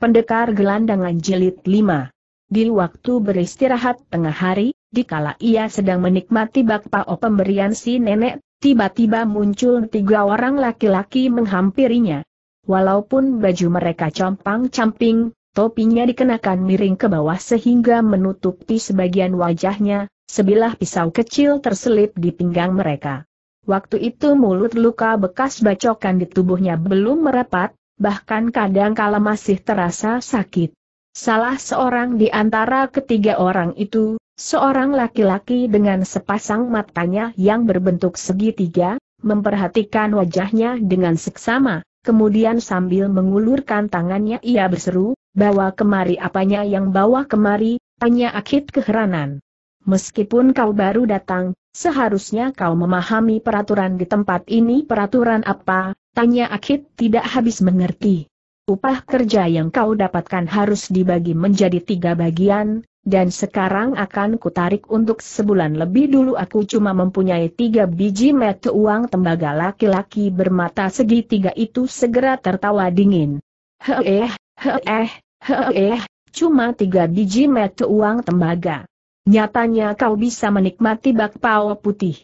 Pendekar Gelandangan Jilid 5 Di waktu beristirahat tengah hari, dikala ia sedang menikmati bakpao pemberian si nenek, tiba-tiba muncul tiga orang laki-laki menghampirinya. Walaupun baju mereka compang-camping, topinya dikenakan miring ke bawah sehingga menutupi sebagian wajahnya, sebilah pisau kecil terselip di pinggang mereka. Waktu itu mulut luka bekas bacokan di tubuhnya belum merapat, bahkan kadang kala masih terasa sakit. Salah seorang di antara ketiga orang itu, seorang laki-laki dengan sepasang matanya yang berbentuk segitiga, memperhatikan wajahnya dengan seksama, kemudian sambil mengulurkan tangannya ia berseru, bawa kemari apanya yang bawa kemari, tanya Akit keheranan. Meskipun kau baru datang, Seharusnya kau memahami peraturan di tempat ini peraturan apa, tanya Akit tidak habis mengerti. Upah kerja yang kau dapatkan harus dibagi menjadi tiga bagian, dan sekarang akan kutarik untuk sebulan lebih dulu aku cuma mempunyai tiga biji mata uang tembaga laki-laki bermata segitiga itu segera tertawa dingin. Heeh, heeh, heeh, cuma tiga biji mata uang tembaga. Nyatanya kau bisa menikmati bakpao putih.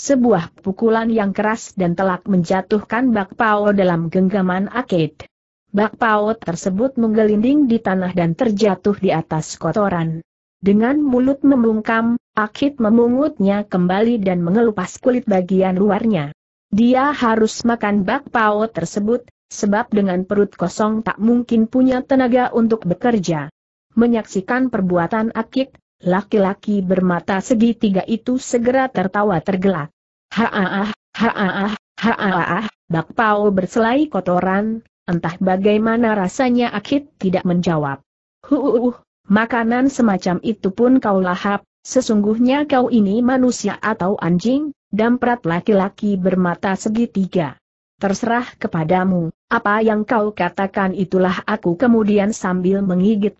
Sebuah pukulan yang keras dan telak menjatuhkan bakpao dalam genggaman Akid. Bakpao tersebut menggelinding di tanah dan terjatuh di atas kotoran. Dengan mulut membungkam, Akid memungutnya kembali dan mengelupas kulit bagian luarnya. Dia harus makan bakpao tersebut, sebab dengan perut kosong tak mungkin punya tenaga untuk bekerja. Menyaksikan perbuatan Akid, Laki-laki bermata segitiga itu segera tertawa tergelak. Haah, haah, haah, Bak Pao berselai kotoran, entah bagaimana rasanya Akit tidak menjawab. Huuuh, makanan semacam itu pun kau lahap, sesungguhnya kau ini manusia atau anjing, damprat laki-laki bermata segitiga. Terserah kepadamu, apa yang kau katakan itulah aku kemudian sambil mengigit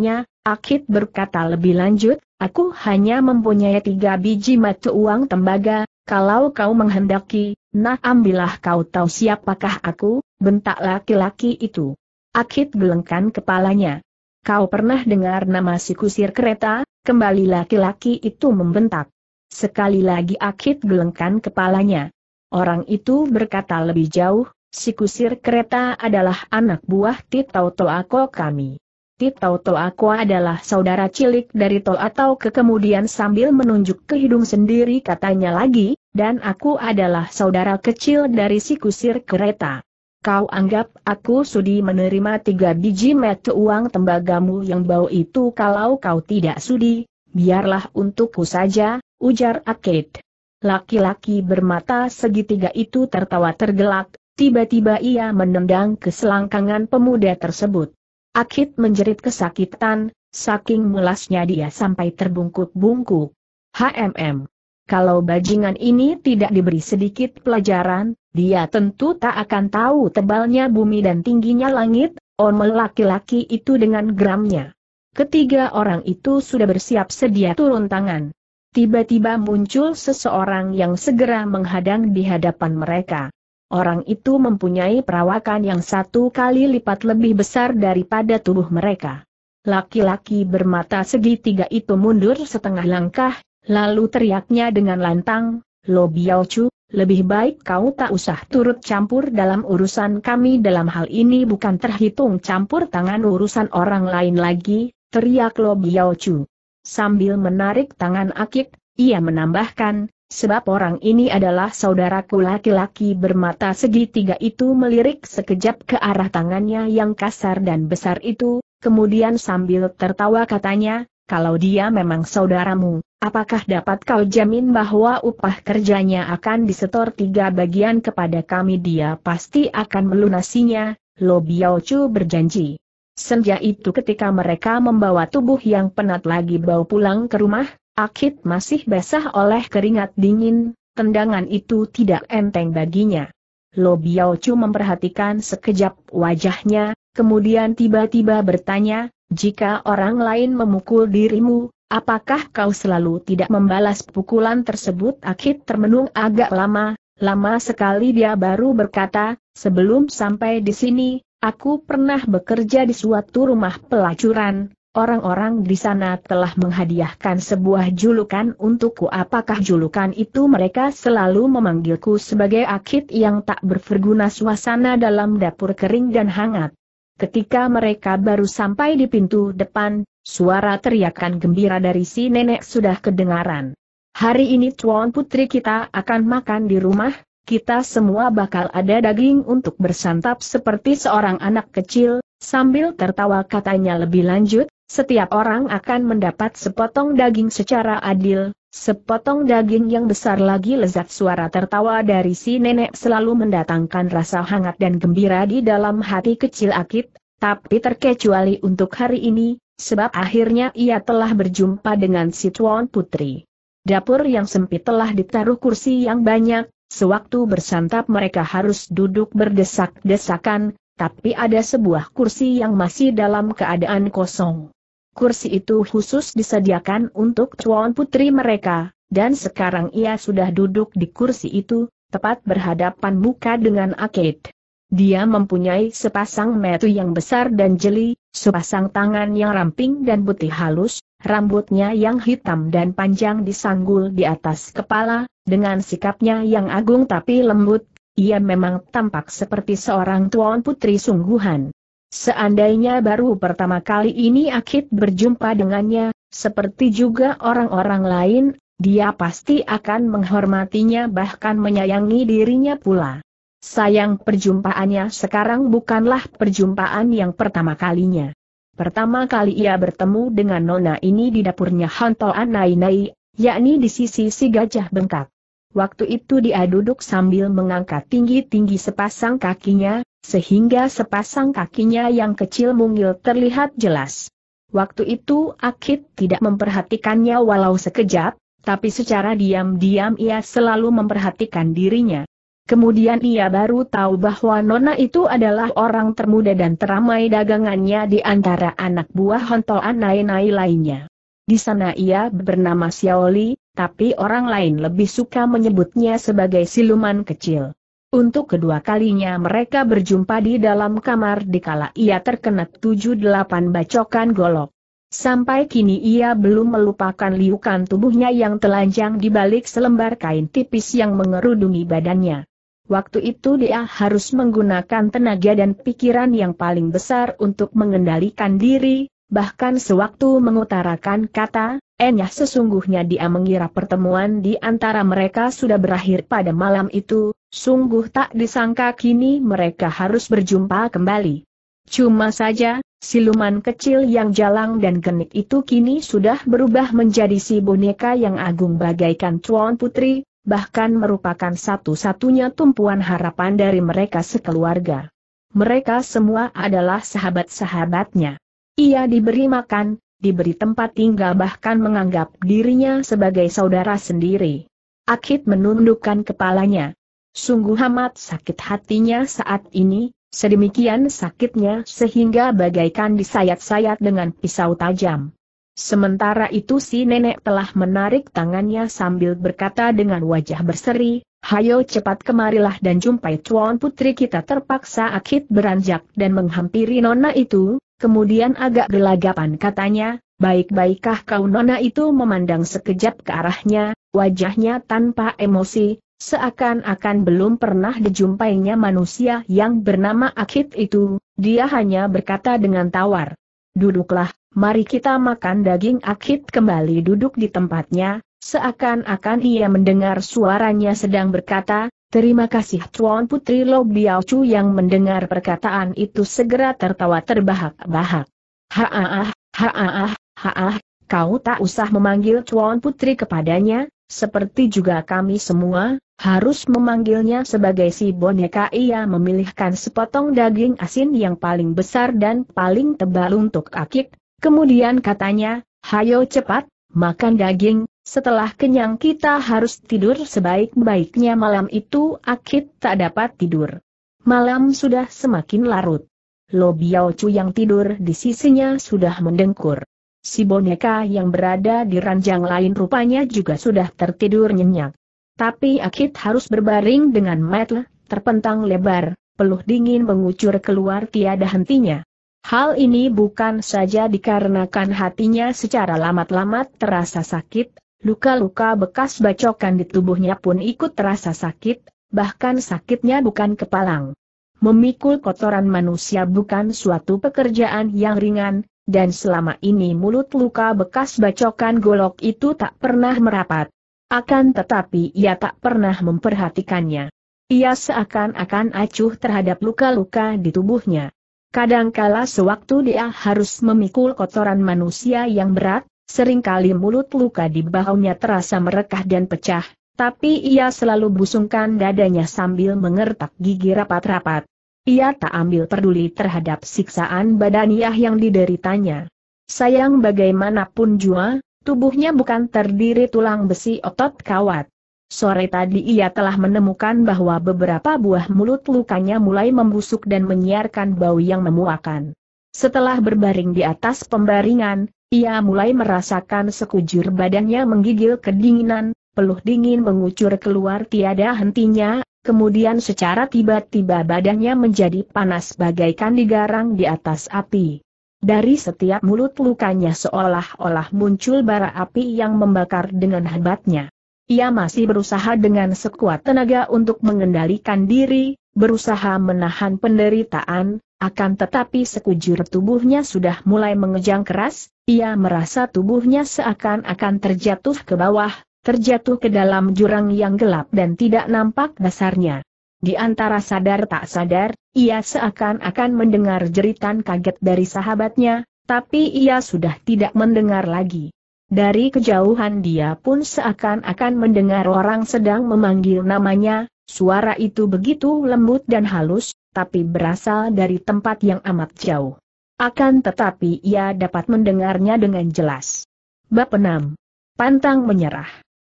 nya. Akit berkata lebih lanjut, aku hanya mempunyai tiga biji mata uang tembaga, kalau kau menghendaki, nah ambillah kau tahu siapakah aku, bentak laki-laki itu. Akit gelengkan kepalanya. Kau pernah dengar nama si kusir kereta, kembali laki-laki itu membentak. Sekali lagi Akit gelengkan kepalanya. Orang itu berkata lebih jauh, si kusir kereta adalah anak buah Tito Toako kami. Titau Tol aku adalah saudara cilik dari Tol atau ke kemudian sambil menunjuk ke hidung sendiri katanya lagi, dan aku adalah saudara kecil dari si kusir kereta. Kau anggap aku sudi menerima tiga biji metu uang tembagamu yang bau itu kalau kau tidak sudi, biarlah untukku saja, ujar Akid. Laki-laki bermata segitiga itu tertawa tergelak, tiba-tiba ia menendang ke selangkangan pemuda tersebut. Akit menjerit kesakitan, saking mulasnya dia sampai terbungkuk-bungkuk. HMM. Kalau bajingan ini tidak diberi sedikit pelajaran, dia tentu tak akan tahu tebalnya bumi dan tingginya langit, omel laki-laki itu dengan geramnya. Ketiga orang itu sudah bersiap sedia turun tangan. Tiba-tiba muncul seseorang yang segera menghadang di hadapan mereka. Orang itu mempunyai perawakan yang satu kali lipat lebih besar daripada tubuh mereka. Laki-laki bermata segitiga itu mundur setengah langkah, lalu teriaknya dengan lantang, Lo Chu, lebih baik kau tak usah turut campur dalam urusan kami dalam hal ini bukan terhitung campur tangan urusan orang lain lagi, teriak Lo Chu, Sambil menarik tangan Akik, ia menambahkan, sebab orang ini adalah saudaraku laki-laki bermata segitiga itu melirik sekejap ke arah tangannya yang kasar dan besar itu, kemudian sambil tertawa katanya, kalau dia memang saudaramu, apakah dapat kau jamin bahwa upah kerjanya akan disetor tiga bagian kepada kami dia pasti akan melunasinya, Lo cu berjanji. Senja itu ketika mereka membawa tubuh yang penat lagi bau pulang ke rumah, Akit masih basah oleh keringat dingin, tendangan itu tidak enteng baginya. Lo Chu memperhatikan sekejap wajahnya, kemudian tiba-tiba bertanya, jika orang lain memukul dirimu, apakah kau selalu tidak membalas pukulan tersebut? Akit termenung agak lama, lama sekali dia baru berkata, sebelum sampai di sini, aku pernah bekerja di suatu rumah pelacuran, Orang-orang di sana telah menghadiahkan sebuah julukan untukku apakah julukan itu mereka selalu memanggilku sebagai akit yang tak berguna suasana dalam dapur kering dan hangat. Ketika mereka baru sampai di pintu depan, suara teriakan gembira dari si nenek sudah kedengaran. Hari ini tuan putri kita akan makan di rumah, kita semua bakal ada daging untuk bersantap seperti seorang anak kecil, Sambil tertawa katanya lebih lanjut, setiap orang akan mendapat sepotong daging secara adil, sepotong daging yang besar lagi lezat suara tertawa dari si nenek selalu mendatangkan rasa hangat dan gembira di dalam hati kecil Akit, tapi terkecuali untuk hari ini, sebab akhirnya ia telah berjumpa dengan si Tuan Putri. Dapur yang sempit telah ditaruh kursi yang banyak, sewaktu bersantap mereka harus duduk berdesak-desakan, tapi ada sebuah kursi yang masih dalam keadaan kosong. Kursi itu khusus disediakan untuk cuan putri mereka, dan sekarang ia sudah duduk di kursi itu, tepat berhadapan muka dengan Akid. Dia mempunyai sepasang metu yang besar dan jeli, sepasang tangan yang ramping dan putih halus, rambutnya yang hitam dan panjang disanggul di atas kepala, dengan sikapnya yang agung tapi lembut, ia memang tampak seperti seorang tuan putri sungguhan. Seandainya baru pertama kali ini Akit berjumpa dengannya, seperti juga orang-orang lain, dia pasti akan menghormatinya bahkan menyayangi dirinya pula. Sayang perjumpaannya sekarang bukanlah perjumpaan yang pertama kalinya. Pertama kali ia bertemu dengan Nona ini di dapurnya Honto Nai, yakni di sisi si gajah bengkak. Waktu itu dia duduk sambil mengangkat tinggi-tinggi sepasang kakinya, sehingga sepasang kakinya yang kecil mungil terlihat jelas. Waktu itu Akit tidak memperhatikannya walau sekejap, tapi secara diam-diam ia selalu memperhatikan dirinya. Kemudian ia baru tahu bahwa Nona itu adalah orang termuda dan teramai dagangannya di antara anak buah hontoan Anai-Nai lainnya. Di sana ia bernama Xiaoli, tapi orang lain lebih suka menyebutnya sebagai siluman kecil. Untuk kedua kalinya mereka berjumpa di dalam kamar dikala ia terkena tujuh delapan bacokan golok. Sampai kini ia belum melupakan liukan tubuhnya yang telanjang di balik selembar kain tipis yang mengerudungi badannya. Waktu itu dia harus menggunakan tenaga dan pikiran yang paling besar untuk mengendalikan diri, bahkan sewaktu mengutarakan kata, enyah sesungguhnya dia mengira pertemuan di antara mereka sudah berakhir pada malam itu, sungguh tak disangka kini mereka harus berjumpa kembali. Cuma saja, siluman kecil yang jalang dan genik itu kini sudah berubah menjadi si boneka yang agung bagaikan tuan putri, bahkan merupakan satu-satunya tumpuan harapan dari mereka sekeluarga. Mereka semua adalah sahabat-sahabatnya. Ia diberi makan, diberi tempat tinggal bahkan menganggap dirinya sebagai saudara sendiri. Akit menundukkan kepalanya. Sungguh amat sakit hatinya saat ini, sedemikian sakitnya sehingga bagaikan disayat-sayat dengan pisau tajam. Sementara itu si nenek telah menarik tangannya sambil berkata dengan wajah berseri, Hayo cepat kemarilah dan jumpai Tuan Putri kita terpaksa akit beranjak dan menghampiri nona itu, kemudian agak gelagapan katanya, baik-baikkah kau nona itu memandang sekejap ke arahnya, wajahnya tanpa emosi, seakan-akan belum pernah dijumpainya manusia yang bernama Akit itu, dia hanya berkata dengan tawar. Duduklah, mari kita makan daging Akit kembali duduk di tempatnya, Seakan-akan ia mendengar suaranya sedang berkata, Terima kasih Tuan Putri Lo Biao Chu yang mendengar perkataan itu segera tertawa terbahak-bahak. Haaah, haaah, haaah, kau tak usah memanggil Tuan Putri kepadanya, seperti juga kami semua, harus memanggilnya sebagai si boneka ia memilihkan sepotong daging asin yang paling besar dan paling tebal untuk akik, kemudian katanya, hayo cepat, makan daging, setelah kenyang kita harus tidur sebaik-baiknya malam itu Akit tak dapat tidur. Malam sudah semakin larut. Lo Biao Chu yang tidur di sisinya sudah mendengkur. Si boneka yang berada di ranjang lain rupanya juga sudah tertidur nyenyak. Tapi Akit harus berbaring dengan metel, terpentang lebar, peluh dingin mengucur keluar tiada hentinya. Hal ini bukan saja dikarenakan hatinya secara lamat-lamat terasa sakit, Luka-luka bekas bacokan di tubuhnya pun ikut terasa sakit, bahkan sakitnya bukan kepalang. Memikul kotoran manusia bukan suatu pekerjaan yang ringan, dan selama ini mulut luka bekas bacokan golok itu tak pernah merapat. Akan tetapi ia tak pernah memperhatikannya. Ia seakan-akan acuh terhadap luka-luka di tubuhnya. Kadangkala sewaktu dia harus memikul kotoran manusia yang berat, Seringkali mulut luka di bahunya terasa merekah dan pecah, tapi ia selalu busungkan dadanya sambil mengertak gigi rapat-rapat. Ia tak ambil peduli terhadap siksaan badaniah yang dideritanya. Sayang bagaimanapun jua, tubuhnya bukan terdiri tulang besi otot kawat. Sore tadi ia telah menemukan bahwa beberapa buah mulut lukanya mulai membusuk dan menyiarkan bau yang memuakan. Setelah berbaring di atas pembaringan, ia mulai merasakan sekujur badannya menggigil kedinginan, peluh dingin mengucur keluar tiada hentinya, kemudian secara tiba-tiba badannya menjadi panas bagaikan digarang di atas api. Dari setiap mulut lukanya seolah-olah muncul bara api yang membakar dengan hebatnya. Ia masih berusaha dengan sekuat tenaga untuk mengendalikan diri, berusaha menahan penderitaan, akan tetapi sekujur tubuhnya sudah mulai mengejang keras, ia merasa tubuhnya seakan-akan terjatuh ke bawah, terjatuh ke dalam jurang yang gelap dan tidak nampak dasarnya. Di antara sadar tak sadar, ia seakan-akan mendengar jeritan kaget dari sahabatnya, tapi ia sudah tidak mendengar lagi. Dari kejauhan dia pun seakan-akan mendengar orang sedang memanggil namanya, suara itu begitu lembut dan halus, tapi berasal dari tempat yang amat jauh. Akan tetapi ia dapat mendengarnya dengan jelas. Bab 6. Pantang menyerah.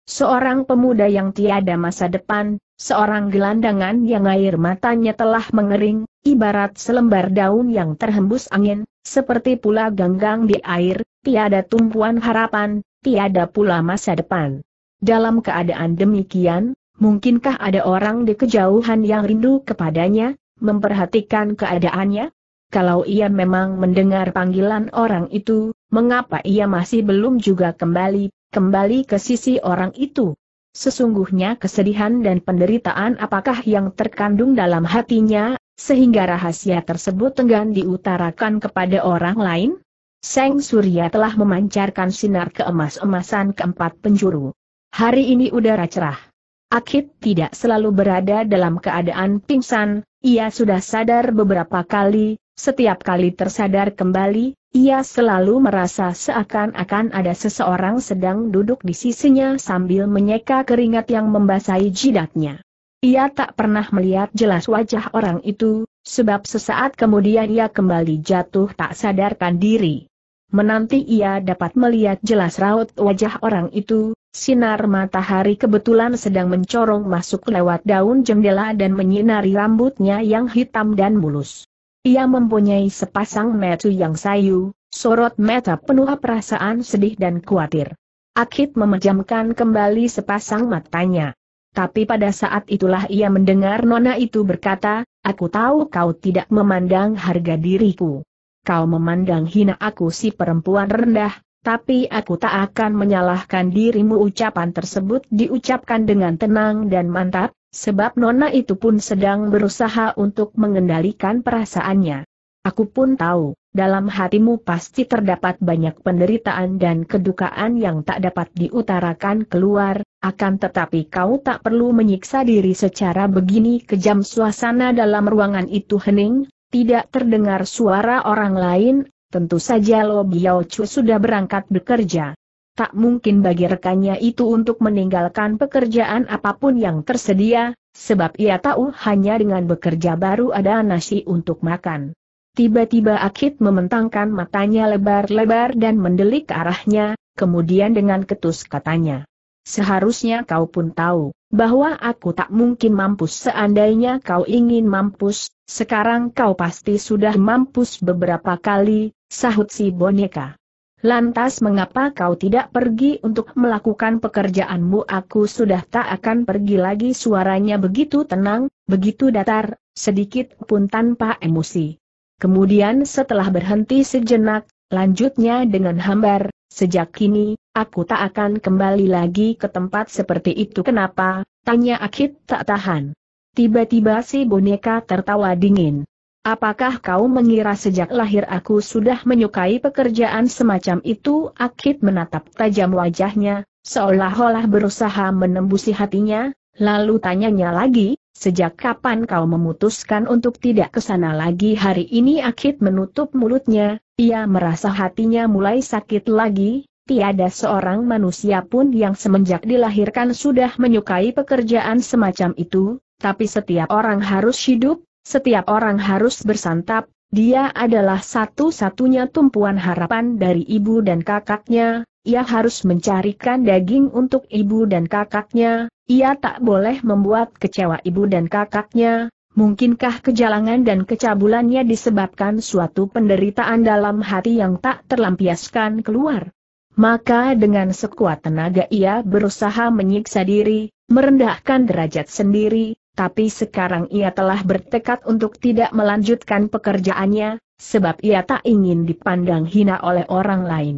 Seorang pemuda yang tiada masa depan, seorang gelandangan yang air matanya telah mengering, ibarat selembar daun yang terhembus angin, seperti pula ganggang di air, tiada tumpuan harapan, tiada pula masa depan. Dalam keadaan demikian, mungkinkah ada orang di kejauhan yang rindu kepadanya, memperhatikan keadaannya? Kalau ia memang mendengar panggilan orang itu, mengapa ia masih belum juga kembali, kembali ke sisi orang itu? Sesungguhnya kesedihan dan penderitaan apakah yang terkandung dalam hatinya, sehingga rahasia tersebut enggan diutarakan kepada orang lain? Seng Surya telah memancarkan sinar keemas-emasan keempat penjuru. Hari ini udara cerah. Akit tidak selalu berada dalam keadaan pingsan, ia sudah sadar beberapa kali, setiap kali tersadar kembali, ia selalu merasa seakan-akan ada seseorang sedang duduk di sisinya sambil menyeka keringat yang membasahi jidatnya. Ia tak pernah melihat jelas wajah orang itu, sebab sesaat kemudian ia kembali jatuh tak sadarkan diri. Menanti ia dapat melihat jelas raut wajah orang itu, Sinar matahari kebetulan sedang mencorong masuk lewat daun jendela dan menyinari rambutnya yang hitam dan mulus. Ia mempunyai sepasang metu yang sayu, sorot mata penuh perasaan sedih dan khawatir. Akit memejamkan kembali sepasang matanya. Tapi pada saat itulah ia mendengar Nona itu berkata, Aku tahu kau tidak memandang harga diriku. Kau memandang hina aku si perempuan rendah, tapi aku tak akan menyalahkan dirimu ucapan tersebut diucapkan dengan tenang dan mantap, sebab Nona itu pun sedang berusaha untuk mengendalikan perasaannya. Aku pun tahu, dalam hatimu pasti terdapat banyak penderitaan dan kedukaan yang tak dapat diutarakan keluar, akan tetapi kau tak perlu menyiksa diri secara begini kejam suasana dalam ruangan itu hening, tidak terdengar suara orang lain, Tentu saja Lo Biao Chu sudah berangkat bekerja. Tak mungkin bagi rekannya itu untuk meninggalkan pekerjaan apapun yang tersedia, sebab ia tahu hanya dengan bekerja baru ada nasi untuk makan. Tiba-tiba Akit mementangkan matanya lebar-lebar dan mendelik arahnya, kemudian dengan ketus katanya. Seharusnya kau pun tahu bahwa aku tak mungkin mampus seandainya kau ingin mampus, sekarang kau pasti sudah mampus beberapa kali, sahut si boneka. Lantas mengapa kau tidak pergi untuk melakukan pekerjaanmu aku sudah tak akan pergi lagi suaranya begitu tenang, begitu datar, sedikit pun tanpa emosi. Kemudian setelah berhenti sejenak, lanjutnya dengan hambar, sejak kini, aku tak akan kembali lagi ke tempat seperti itu kenapa, tanya Akit tak tahan. Tiba-tiba si boneka tertawa dingin. Apakah kau mengira sejak lahir aku sudah menyukai pekerjaan semacam itu? Akit menatap tajam wajahnya, seolah-olah berusaha menembusi hatinya, lalu tanyanya lagi, sejak kapan kau memutuskan untuk tidak ke sana lagi hari ini Akit menutup mulutnya, ia merasa hatinya mulai sakit lagi, Tiada seorang manusia pun yang semenjak dilahirkan sudah menyukai pekerjaan semacam itu, tapi setiap orang harus hidup, setiap orang harus bersantap, dia adalah satu-satunya tumpuan harapan dari ibu dan kakaknya, ia harus mencarikan daging untuk ibu dan kakaknya, ia tak boleh membuat kecewa ibu dan kakaknya, Mungkinkah kejalangan dan kecabulannya disebabkan suatu penderitaan dalam hati yang tak terlampiaskan keluar? maka dengan sekuat tenaga ia berusaha menyiksa diri, merendahkan derajat sendiri, tapi sekarang ia telah bertekad untuk tidak melanjutkan pekerjaannya, sebab ia tak ingin dipandang hina oleh orang lain.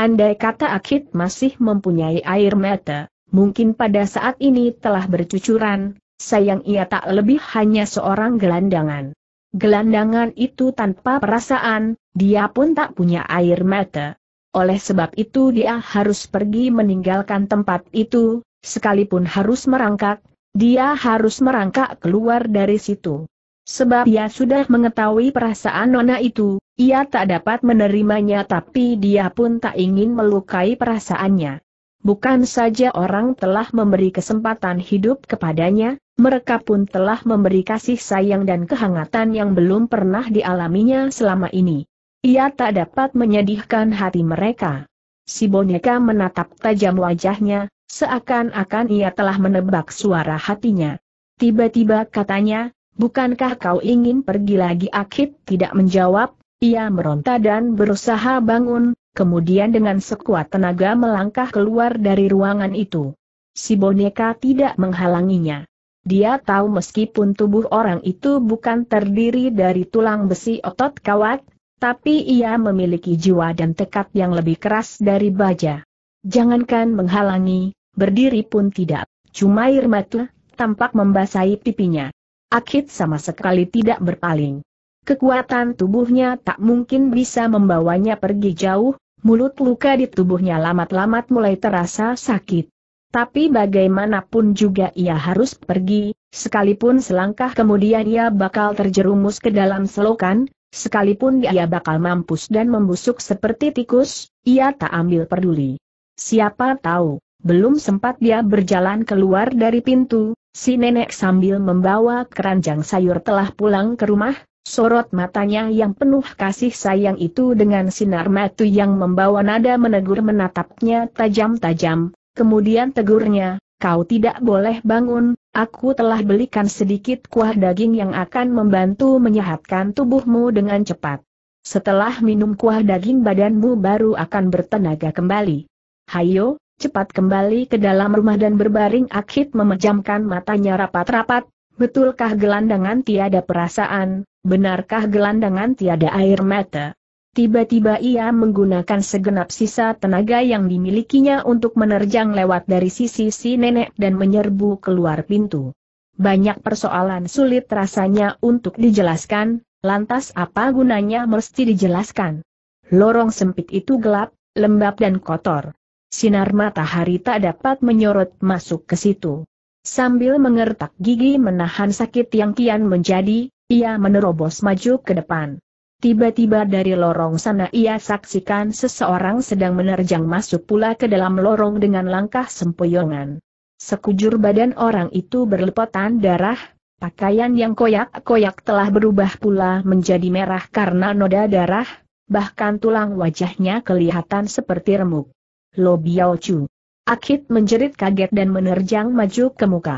Andai kata Akit masih mempunyai air mata, mungkin pada saat ini telah bercucuran, sayang ia tak lebih hanya seorang gelandangan. Gelandangan itu tanpa perasaan, dia pun tak punya air mata, oleh sebab itu dia harus pergi meninggalkan tempat itu, sekalipun harus merangkak, dia harus merangkak keluar dari situ. Sebab ia sudah mengetahui perasaan Nona itu, ia tak dapat menerimanya tapi dia pun tak ingin melukai perasaannya. Bukan saja orang telah memberi kesempatan hidup kepadanya, mereka pun telah memberi kasih sayang dan kehangatan yang belum pernah dialaminya selama ini. Ia tak dapat menyedihkan hati mereka. Si boneka menatap tajam wajahnya, seakan-akan ia telah menebak suara hatinya. Tiba-tiba katanya, bukankah kau ingin pergi lagi Akib tidak menjawab, ia meronta dan berusaha bangun, kemudian dengan sekuat tenaga melangkah keluar dari ruangan itu. Si boneka tidak menghalanginya. Dia tahu meskipun tubuh orang itu bukan terdiri dari tulang besi otot kawat, tapi ia memiliki jiwa dan tekad yang lebih keras dari baja. Jangankan menghalangi, berdiri pun tidak. Cuma air mata, tampak membasahi pipinya. Akit sama sekali tidak berpaling. Kekuatan tubuhnya tak mungkin bisa membawanya pergi jauh, mulut luka di tubuhnya lamat-lamat mulai terasa sakit. Tapi bagaimanapun juga ia harus pergi, sekalipun selangkah kemudian ia bakal terjerumus ke dalam selokan, Sekalipun dia bakal mampus dan membusuk seperti tikus, ia tak ambil peduli. Siapa tahu, belum sempat dia berjalan keluar dari pintu, si nenek sambil membawa keranjang sayur telah pulang ke rumah, sorot matanya yang penuh kasih sayang itu dengan sinar mata yang membawa nada menegur menatapnya tajam-tajam, kemudian tegurnya, kau tidak boleh bangun, aku telah belikan sedikit kuah daging yang akan membantu menyehatkan tubuhmu dengan cepat. Setelah minum kuah daging badanmu baru akan bertenaga kembali. Hayo, cepat kembali ke dalam rumah dan berbaring Akhid memejamkan matanya rapat-rapat, betulkah gelandangan tiada perasaan, benarkah gelandangan tiada air mata? Tiba-tiba ia menggunakan segenap sisa tenaga yang dimilikinya untuk menerjang lewat dari sisi si nenek dan menyerbu keluar pintu. Banyak persoalan sulit rasanya untuk dijelaskan, lantas apa gunanya mesti dijelaskan. Lorong sempit itu gelap, lembab dan kotor. Sinar matahari tak dapat menyorot masuk ke situ. Sambil mengertak gigi menahan sakit yang kian menjadi, ia menerobos maju ke depan. Tiba-tiba dari lorong sana ia saksikan seseorang sedang menerjang masuk pula ke dalam lorong dengan langkah sempoyongan. Sekujur badan orang itu berlepotan darah, pakaian yang koyak-koyak telah berubah pula menjadi merah karena noda darah, bahkan tulang wajahnya kelihatan seperti remuk. Lo Biao Chu. Akit menjerit kaget dan menerjang maju ke muka.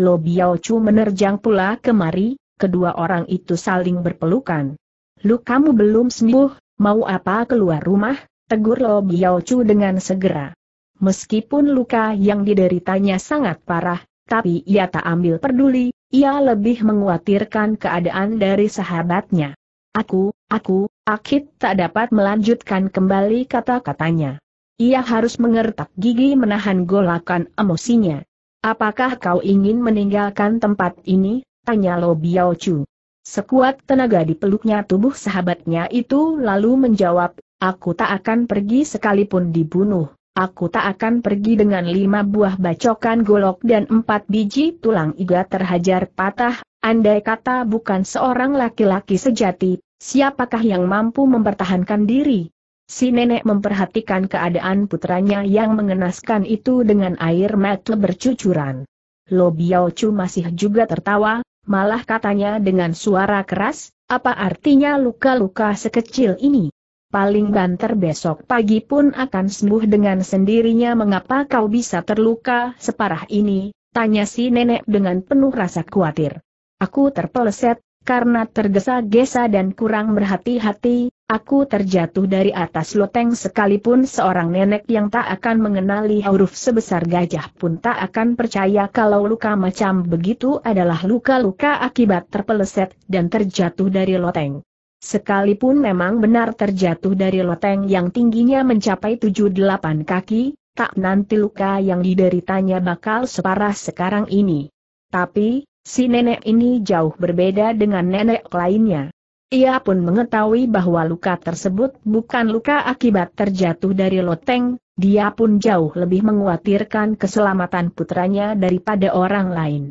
Lo Biao Chu menerjang pula kemari, kedua orang itu saling berpelukan. Lu kamu belum sembuh, mau apa keluar rumah? Tegur Lo Biao Chu dengan segera. Meskipun luka yang dideritanya sangat parah, tapi ia tak ambil peduli, ia lebih menguatirkan keadaan dari sahabatnya. Aku, aku, Akit tak dapat melanjutkan kembali kata-katanya. Ia harus mengertak gigi menahan golakan emosinya. Apakah kau ingin meninggalkan tempat ini? Tanya Lo Biao Chu. Sekuat tenaga dipeluknya tubuh sahabatnya itu lalu menjawab, aku tak akan pergi sekalipun dibunuh, aku tak akan pergi dengan lima buah bacokan golok dan empat biji tulang iga terhajar patah, andai kata bukan seorang laki-laki sejati, siapakah yang mampu mempertahankan diri? Si nenek memperhatikan keadaan putranya yang mengenaskan itu dengan air mata bercucuran. Lo Biao Chu masih juga tertawa, Malah katanya dengan suara keras, apa artinya luka-luka sekecil ini? Paling banter besok pagi pun akan sembuh dengan sendirinya mengapa kau bisa terluka separah ini, tanya si nenek dengan penuh rasa khawatir. Aku terpeleset, karena tergesa-gesa dan kurang berhati-hati, aku terjatuh dari atas loteng sekalipun seorang nenek yang tak akan mengenali huruf sebesar gajah pun tak akan percaya kalau luka macam begitu adalah luka-luka akibat terpeleset dan terjatuh dari loteng. Sekalipun memang benar terjatuh dari loteng yang tingginya mencapai 7-8 kaki, tak nanti luka yang dideritanya bakal separah sekarang ini. Tapi, Si nenek ini jauh berbeda dengan nenek lainnya. Ia pun mengetahui bahwa luka tersebut bukan luka akibat terjatuh dari loteng, dia pun jauh lebih mengkhawatirkan keselamatan putranya daripada orang lain.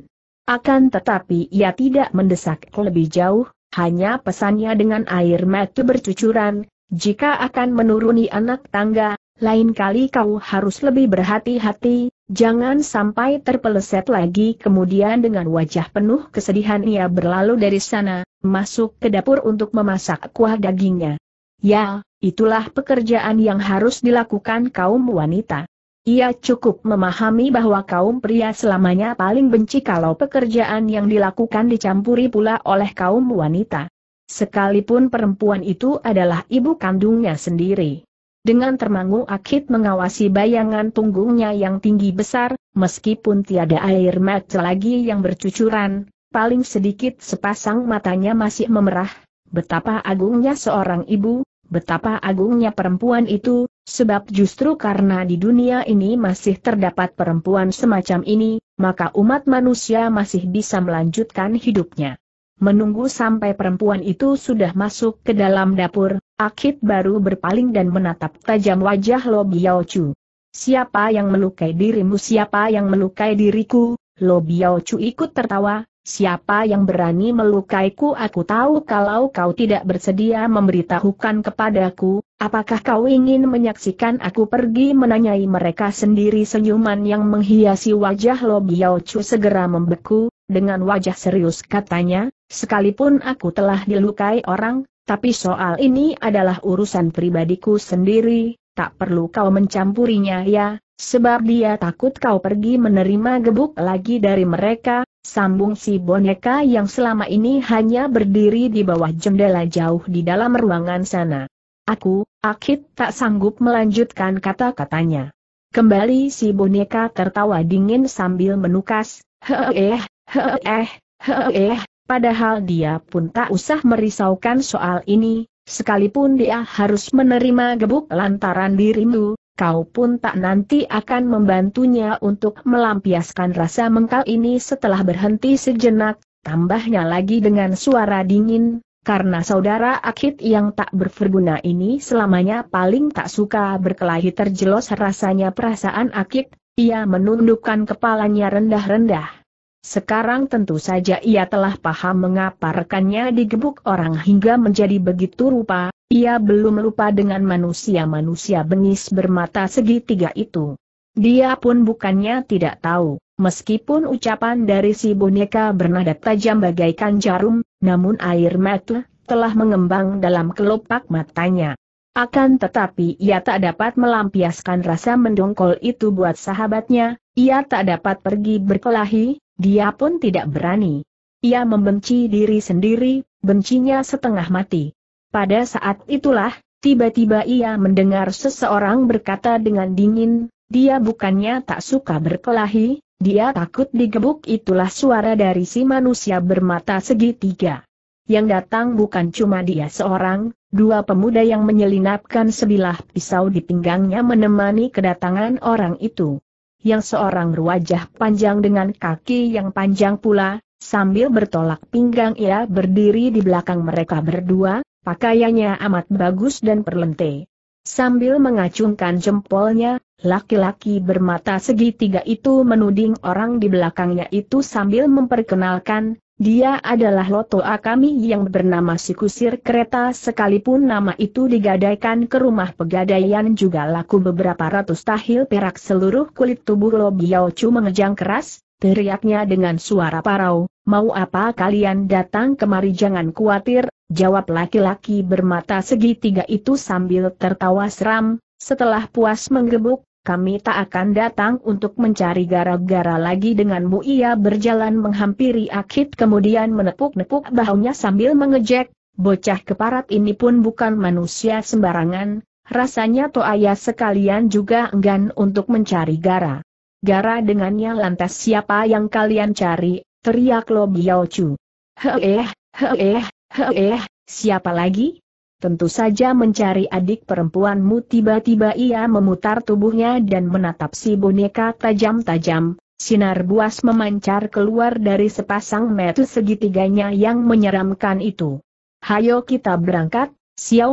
Akan tetapi ia tidak mendesak lebih jauh, hanya pesannya dengan air mata bercucuran, jika akan menuruni anak tangga, lain kali kau harus lebih berhati-hati, Jangan sampai terpeleset lagi kemudian dengan wajah penuh kesedihan ia berlalu dari sana, masuk ke dapur untuk memasak kuah dagingnya. Ya, itulah pekerjaan yang harus dilakukan kaum wanita. Ia cukup memahami bahwa kaum pria selamanya paling benci kalau pekerjaan yang dilakukan dicampuri pula oleh kaum wanita. Sekalipun perempuan itu adalah ibu kandungnya sendiri. Dengan termangu Akit mengawasi bayangan punggungnya yang tinggi besar, meskipun tiada air mata lagi yang bercucuran, paling sedikit sepasang matanya masih memerah, betapa agungnya seorang ibu, betapa agungnya perempuan itu, sebab justru karena di dunia ini masih terdapat perempuan semacam ini, maka umat manusia masih bisa melanjutkan hidupnya. Menunggu sampai perempuan itu sudah masuk ke dalam dapur, Akit baru berpaling dan menatap tajam wajah Lo Biao Chu. Siapa yang melukai dirimu siapa yang melukai diriku? Lo Biao Chu ikut tertawa, siapa yang berani melukaiku aku tahu kalau kau tidak bersedia memberitahukan kepadaku, apakah kau ingin menyaksikan aku pergi menanyai mereka sendiri senyuman yang menghiasi wajah Lo Biao Chu segera membeku, dengan wajah serius katanya, Sekalipun aku telah dilukai orang, tapi soal ini adalah urusan pribadiku sendiri, tak perlu kau mencampurinya ya, sebab dia takut kau pergi menerima gebuk lagi dari mereka, sambung si boneka yang selama ini hanya berdiri di bawah jendela jauh di dalam ruangan sana. Aku, Akit tak sanggup melanjutkan kata-katanya. Kembali si boneka tertawa dingin sambil menukas, heeh, eh, heeh, eh, heeh, eh. Padahal dia pun tak usah merisaukan soal ini, sekalipun dia harus menerima gebuk lantaran dirimu, kau pun tak nanti akan membantunya untuk melampiaskan rasa mengkal ini setelah berhenti sejenak, tambahnya lagi dengan suara dingin, karena saudara Akid yang tak berguna ini selamanya paling tak suka berkelahi terjelos rasanya perasaan Akid, ia menundukkan kepalanya rendah-rendah. Sekarang tentu saja ia telah paham mengapa rekannya digebuk orang hingga menjadi begitu rupa, ia belum lupa dengan manusia-manusia bengis bermata segitiga itu. Dia pun bukannya tidak tahu, meskipun ucapan dari si boneka bernada tajam bagaikan jarum, namun air mata telah mengembang dalam kelopak matanya. Akan tetapi ia tak dapat melampiaskan rasa mendongkol itu buat sahabatnya, ia tak dapat pergi berkelahi, dia pun tidak berani. Ia membenci diri sendiri, bencinya setengah mati. Pada saat itulah, tiba-tiba ia mendengar seseorang berkata dengan dingin, dia bukannya tak suka berkelahi, dia takut digebuk itulah suara dari si manusia bermata segitiga. Yang datang bukan cuma dia seorang, dua pemuda yang menyelinapkan sebilah pisau di pinggangnya menemani kedatangan orang itu yang seorang wajah panjang dengan kaki yang panjang pula, sambil bertolak pinggang ia berdiri di belakang mereka berdua, pakaiannya amat bagus dan perlente. Sambil mengacungkan jempolnya, laki-laki bermata segitiga itu menuding orang di belakangnya itu sambil memperkenalkan, dia adalah lotoa kami yang bernama si kusir kereta sekalipun nama itu digadaikan ke rumah pegadaian juga laku beberapa ratus tahil perak seluruh kulit tubuh Lo Chu mengejang keras, teriaknya dengan suara parau, mau apa kalian datang kemari jangan khawatir, jawab laki-laki bermata segitiga itu sambil tertawa seram, setelah puas menggebuk, kami tak akan datang untuk mencari gara-gara lagi denganmu. Ia berjalan menghampiri Akit kemudian menepuk-nepuk bahunya sambil mengejek, bocah keparat ini pun bukan manusia sembarangan, rasanya Toaya sekalian juga enggan untuk mencari gara. Gara dengannya lantas siapa yang kalian cari, teriak Lo Heeh, heeh, heeh, siapa lagi? tentu saja mencari adik perempuanmu tiba-tiba ia memutar tubuhnya dan menatap si boneka tajam-tajam, sinar buas memancar keluar dari sepasang metu segitiganya yang menyeramkan itu. Hayo kita berangkat, Xiao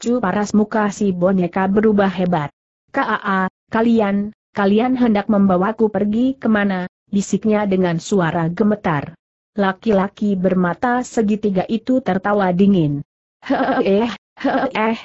Chu paras muka si boneka berubah hebat. Kaa, kalian, kalian hendak membawaku pergi kemana, bisiknya dengan suara gemetar. Laki-laki bermata segitiga itu tertawa dingin. Eh, eh,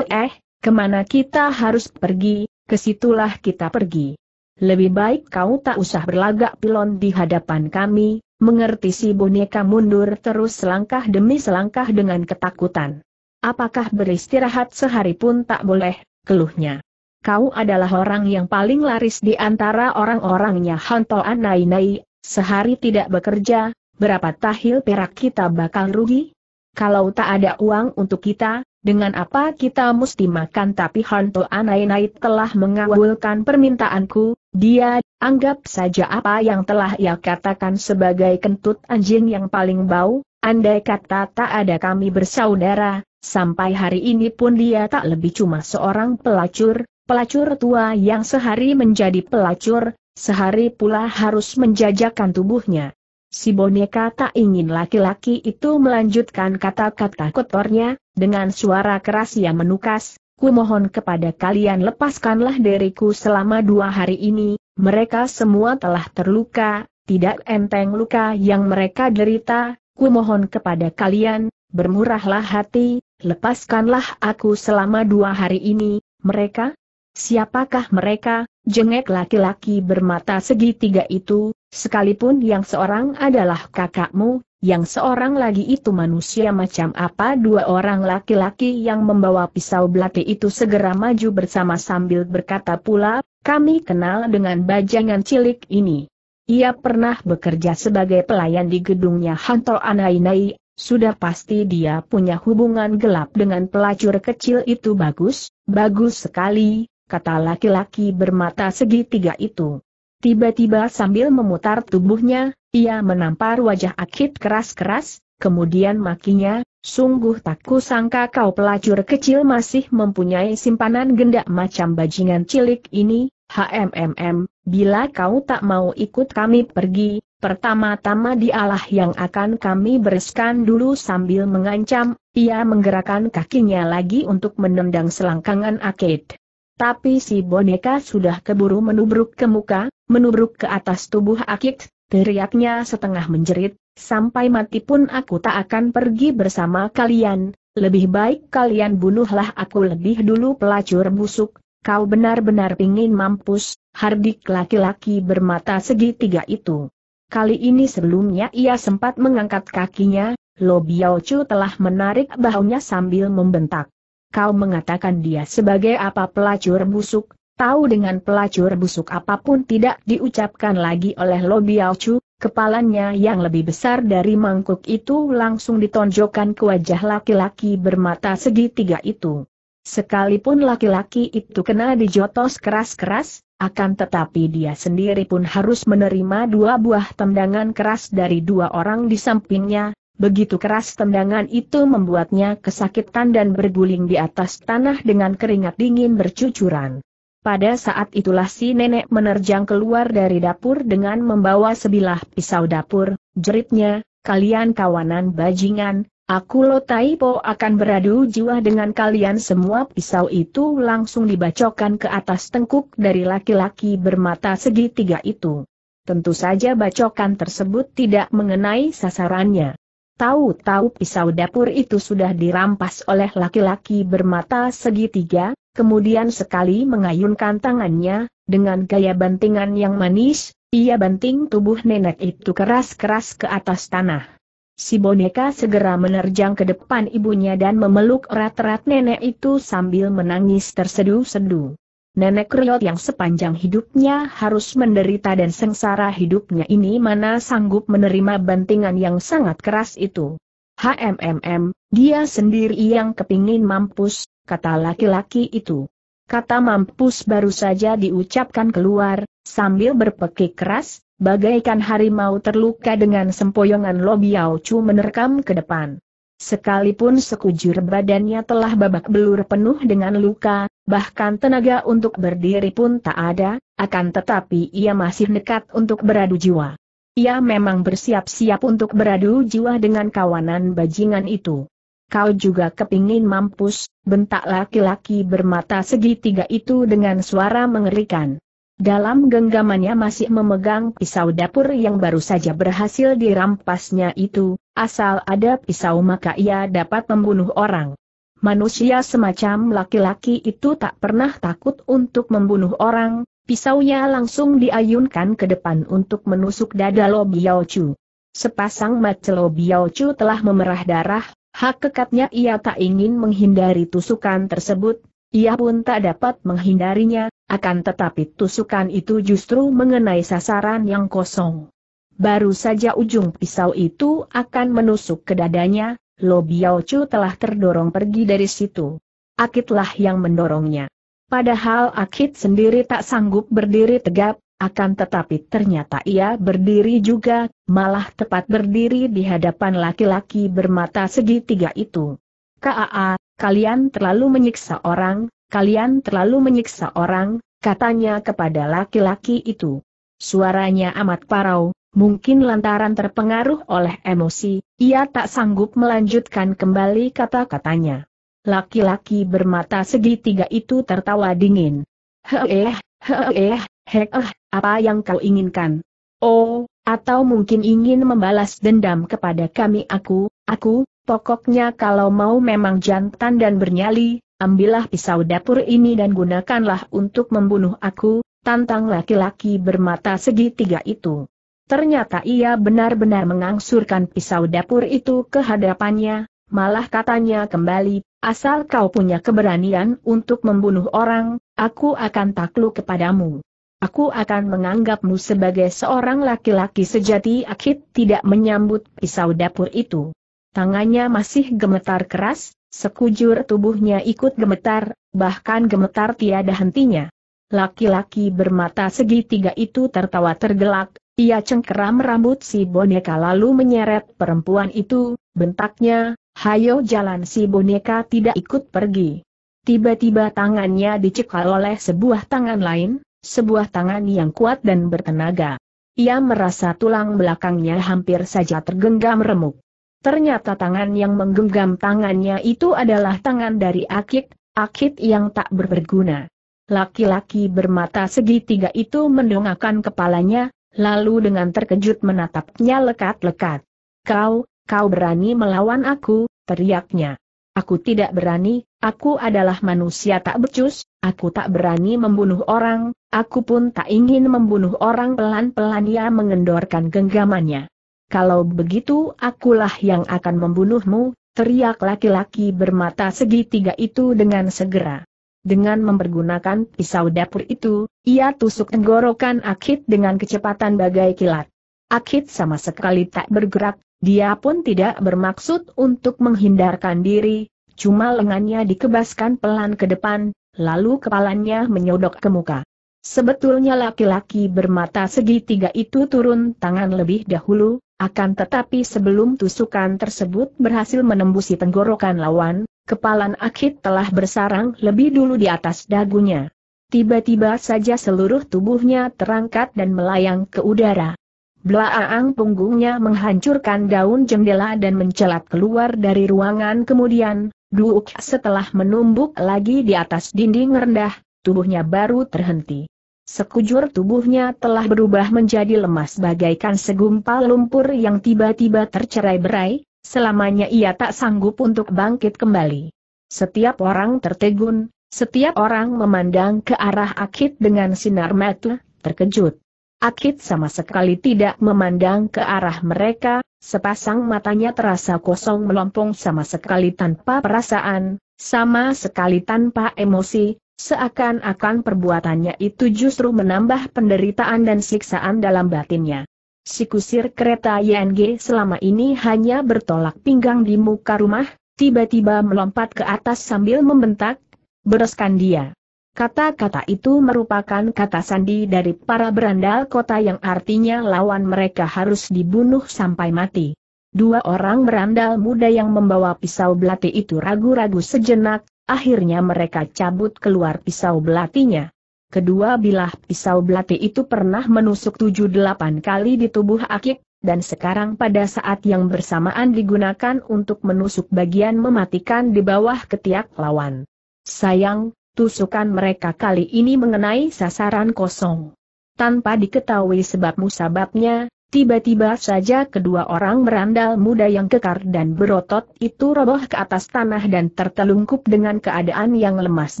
eh, kemana kita harus pergi, kesitulah kita pergi. Lebih baik kau tak usah berlagak pilon di hadapan kami, mengerti si boneka mundur terus selangkah demi selangkah dengan ketakutan. Apakah beristirahat sehari pun tak boleh, keluhnya. Kau adalah orang yang paling laris di antara orang-orangnya Hanto Anainai, sehari tidak bekerja, berapa tahil perak kita bakal rugi? Kalau tak ada uang untuk kita, dengan apa kita mesti makan tapi Hanto Anainai telah mengabulkan permintaanku, dia, anggap saja apa yang telah ia katakan sebagai kentut anjing yang paling bau, andai kata tak ada kami bersaudara, sampai hari ini pun dia tak lebih cuma seorang pelacur, pelacur tua yang sehari menjadi pelacur, sehari pula harus menjajakan tubuhnya. Si boneka tak ingin laki-laki itu melanjutkan kata-kata kotornya, dengan suara keras yang menukas, ku mohon kepada kalian lepaskanlah diriku selama dua hari ini, mereka semua telah terluka, tidak enteng luka yang mereka derita, ku mohon kepada kalian, bermurahlah hati, lepaskanlah aku selama dua hari ini, mereka? Siapakah mereka, jengek laki-laki bermata segitiga itu, Sekalipun yang seorang adalah kakakmu, yang seorang lagi itu manusia macam apa dua orang laki-laki yang membawa pisau belati itu segera maju bersama sambil berkata pula, kami kenal dengan bajangan cilik ini. Ia pernah bekerja sebagai pelayan di gedungnya Hanto Anainai, sudah pasti dia punya hubungan gelap dengan pelacur kecil itu bagus, bagus sekali, kata laki-laki bermata segitiga itu. Tiba-tiba sambil memutar tubuhnya, ia menampar wajah Akit keras-keras, kemudian makinya, sungguh tak kusangka kau pelacur kecil masih mempunyai simpanan gendak macam bajingan cilik ini, HMMM, bila kau tak mau ikut kami pergi, pertama-tama dialah yang akan kami bereskan dulu sambil mengancam, ia menggerakkan kakinya lagi untuk menendang selangkangan Akit. Tapi si boneka sudah keburu menubruk ke muka, menubruk ke atas tubuh Akik, teriaknya setengah menjerit, sampai mati pun aku tak akan pergi bersama kalian, lebih baik kalian bunuhlah aku lebih dulu pelacur busuk, kau benar-benar ingin mampus, hardik laki-laki bermata segitiga itu. Kali ini sebelumnya ia sempat mengangkat kakinya, Lo Chu telah menarik bahunya sambil membentak. Kau mengatakan dia sebagai apa pelacur busuk, tahu dengan pelacur busuk apapun tidak diucapkan lagi oleh Lo Chu, kepalanya yang lebih besar dari mangkuk itu langsung ditonjokkan ke wajah laki-laki bermata segitiga itu. Sekalipun laki-laki itu kena dijotos keras-keras, akan tetapi dia sendiri pun harus menerima dua buah tendangan keras dari dua orang di sampingnya, Begitu keras tendangan itu membuatnya kesakitan dan berguling di atas tanah dengan keringat dingin bercucuran. Pada saat itulah si nenek menerjang keluar dari dapur dengan membawa sebilah pisau dapur, jeritnya, kalian kawanan bajingan, aku lo taipo akan beradu jiwa dengan kalian semua pisau itu langsung dibacokan ke atas tengkuk dari laki-laki bermata segitiga itu. Tentu saja bacokan tersebut tidak mengenai sasarannya. Tahu-tahu pisau dapur itu sudah dirampas oleh laki-laki bermata segitiga, Kemudian sekali mengayunkan tangannya, dengan gaya bantingan yang manis, ia banting tubuh nenek itu keras-keras ke atas tanah. Si boneka segera menerjang ke depan ibunya dan memeluk erat-erat nenek itu sambil menangis terseduh-seduh. Nenek Riot yang sepanjang hidupnya harus menderita dan sengsara hidupnya ini mana sanggup menerima bantingan yang sangat keras itu. HMMM, dia sendiri yang kepingin mampus, kata laki-laki itu. Kata mampus baru saja diucapkan keluar, sambil berpekik keras, bagaikan harimau terluka dengan sempoyongan Lobiao Chu menerkam ke depan. Sekalipun sekujur badannya telah babak belur penuh dengan luka, bahkan tenaga untuk berdiri pun tak ada, akan tetapi ia masih nekat untuk beradu jiwa. Ia memang bersiap-siap untuk beradu jiwa dengan kawanan bajingan itu kau juga kepingin mampus, bentak laki-laki bermata segitiga itu dengan suara mengerikan. Dalam genggamannya masih memegang pisau dapur yang baru saja berhasil dirampasnya itu, asal ada pisau maka ia dapat membunuh orang. Manusia semacam laki-laki itu tak pernah takut untuk membunuh orang, pisaunya langsung diayunkan ke depan untuk menusuk dada Lobi Chu. Sepasang mata Lobi Chu telah memerah darah, Hak kekatnya ia tak ingin menghindari tusukan tersebut, ia pun tak dapat menghindarinya, akan tetapi tusukan itu justru mengenai sasaran yang kosong. Baru saja ujung pisau itu akan menusuk ke dadanya, Lo chu telah terdorong pergi dari situ. Akitlah yang mendorongnya. Padahal Akit sendiri tak sanggup berdiri tegap, akan tetapi ternyata ia berdiri juga, malah tepat berdiri di hadapan laki-laki bermata segitiga itu. Kaa, kalian terlalu menyiksa orang, kalian terlalu menyiksa orang, katanya kepada laki-laki itu. Suaranya amat parau, mungkin lantaran terpengaruh oleh emosi, ia tak sanggup melanjutkan kembali kata-katanya. Laki-laki bermata segitiga itu tertawa dingin. Heeh, heeh, Hek eh, apa yang kau inginkan? Oh, atau mungkin ingin membalas dendam kepada kami aku, aku, pokoknya kalau mau memang jantan dan bernyali, ambillah pisau dapur ini dan gunakanlah untuk membunuh aku, tantang laki-laki bermata segitiga itu. Ternyata ia benar-benar mengangsurkan pisau dapur itu ke hadapannya, malah katanya kembali, asal kau punya keberanian untuk membunuh orang, aku akan takluk kepadamu. Aku akan menganggapmu sebagai seorang laki-laki sejati Akit tidak menyambut pisau dapur itu. Tangannya masih gemetar keras, sekujur tubuhnya ikut gemetar, bahkan gemetar tiada hentinya. Laki-laki bermata segitiga itu tertawa tergelak, ia cengkeram rambut si boneka lalu menyeret perempuan itu, bentaknya, hayo jalan si boneka tidak ikut pergi. Tiba-tiba tangannya dicekal oleh sebuah tangan lain, sebuah tangan yang kuat dan bertenaga. Ia merasa tulang belakangnya hampir saja tergenggam remuk. Ternyata tangan yang menggenggam tangannya itu adalah tangan dari Akik, Akik yang tak berberguna. Laki-laki bermata segitiga itu mendongakkan kepalanya, lalu dengan terkejut menatapnya lekat-lekat. Kau, kau berani melawan aku, teriaknya. Aku tidak berani, aku adalah manusia tak becus, aku tak berani membunuh orang, aku pun tak ingin membunuh orang pelan-pelan ia mengendorkan genggamannya. Kalau begitu akulah yang akan membunuhmu, teriak laki-laki bermata segitiga itu dengan segera. Dengan mempergunakan pisau dapur itu, ia tusuk tenggorokan Akit dengan kecepatan bagai kilat. Akit sama sekali tak bergerak, dia pun tidak bermaksud untuk menghindarkan diri, cuma lengannya dikebaskan pelan ke depan, lalu kepalanya menyodok ke muka. Sebetulnya laki-laki bermata segitiga itu turun tangan lebih dahulu, akan tetapi sebelum tusukan tersebut berhasil menembusi tenggorokan lawan, kepalan akhir telah bersarang lebih dulu di atas dagunya. Tiba-tiba saja seluruh tubuhnya terangkat dan melayang ke udara. Belaang punggungnya menghancurkan daun jendela dan mencelat keluar dari ruangan kemudian, Duuk setelah menumbuk lagi di atas dinding rendah, tubuhnya baru terhenti. Sekujur tubuhnya telah berubah menjadi lemas bagaikan segumpal lumpur yang tiba-tiba tercerai-berai, selamanya ia tak sanggup untuk bangkit kembali. Setiap orang tertegun, setiap orang memandang ke arah Akit dengan sinar mata, terkejut. Akit sama sekali tidak memandang ke arah mereka, sepasang matanya terasa kosong melompong sama sekali tanpa perasaan, sama sekali tanpa emosi, seakan-akan perbuatannya itu justru menambah penderitaan dan siksaan dalam batinnya. Si kusir kereta YNG selama ini hanya bertolak pinggang di muka rumah, tiba-tiba melompat ke atas sambil membentak, bereskan dia. Kata-kata itu merupakan kata sandi dari para berandal kota yang artinya lawan mereka harus dibunuh sampai mati. Dua orang berandal muda yang membawa pisau belati itu ragu-ragu sejenak, akhirnya mereka cabut keluar pisau belatinya. Kedua bilah pisau belati itu pernah menusuk tujuh delapan kali di tubuh Akik, dan sekarang pada saat yang bersamaan digunakan untuk menusuk bagian mematikan di bawah ketiak lawan. Sayang, tusukan mereka kali ini mengenai sasaran kosong. Tanpa diketahui sebab musababnya, tiba-tiba saja kedua orang berandal muda yang kekar dan berotot itu roboh ke atas tanah dan tertelungkup dengan keadaan yang lemas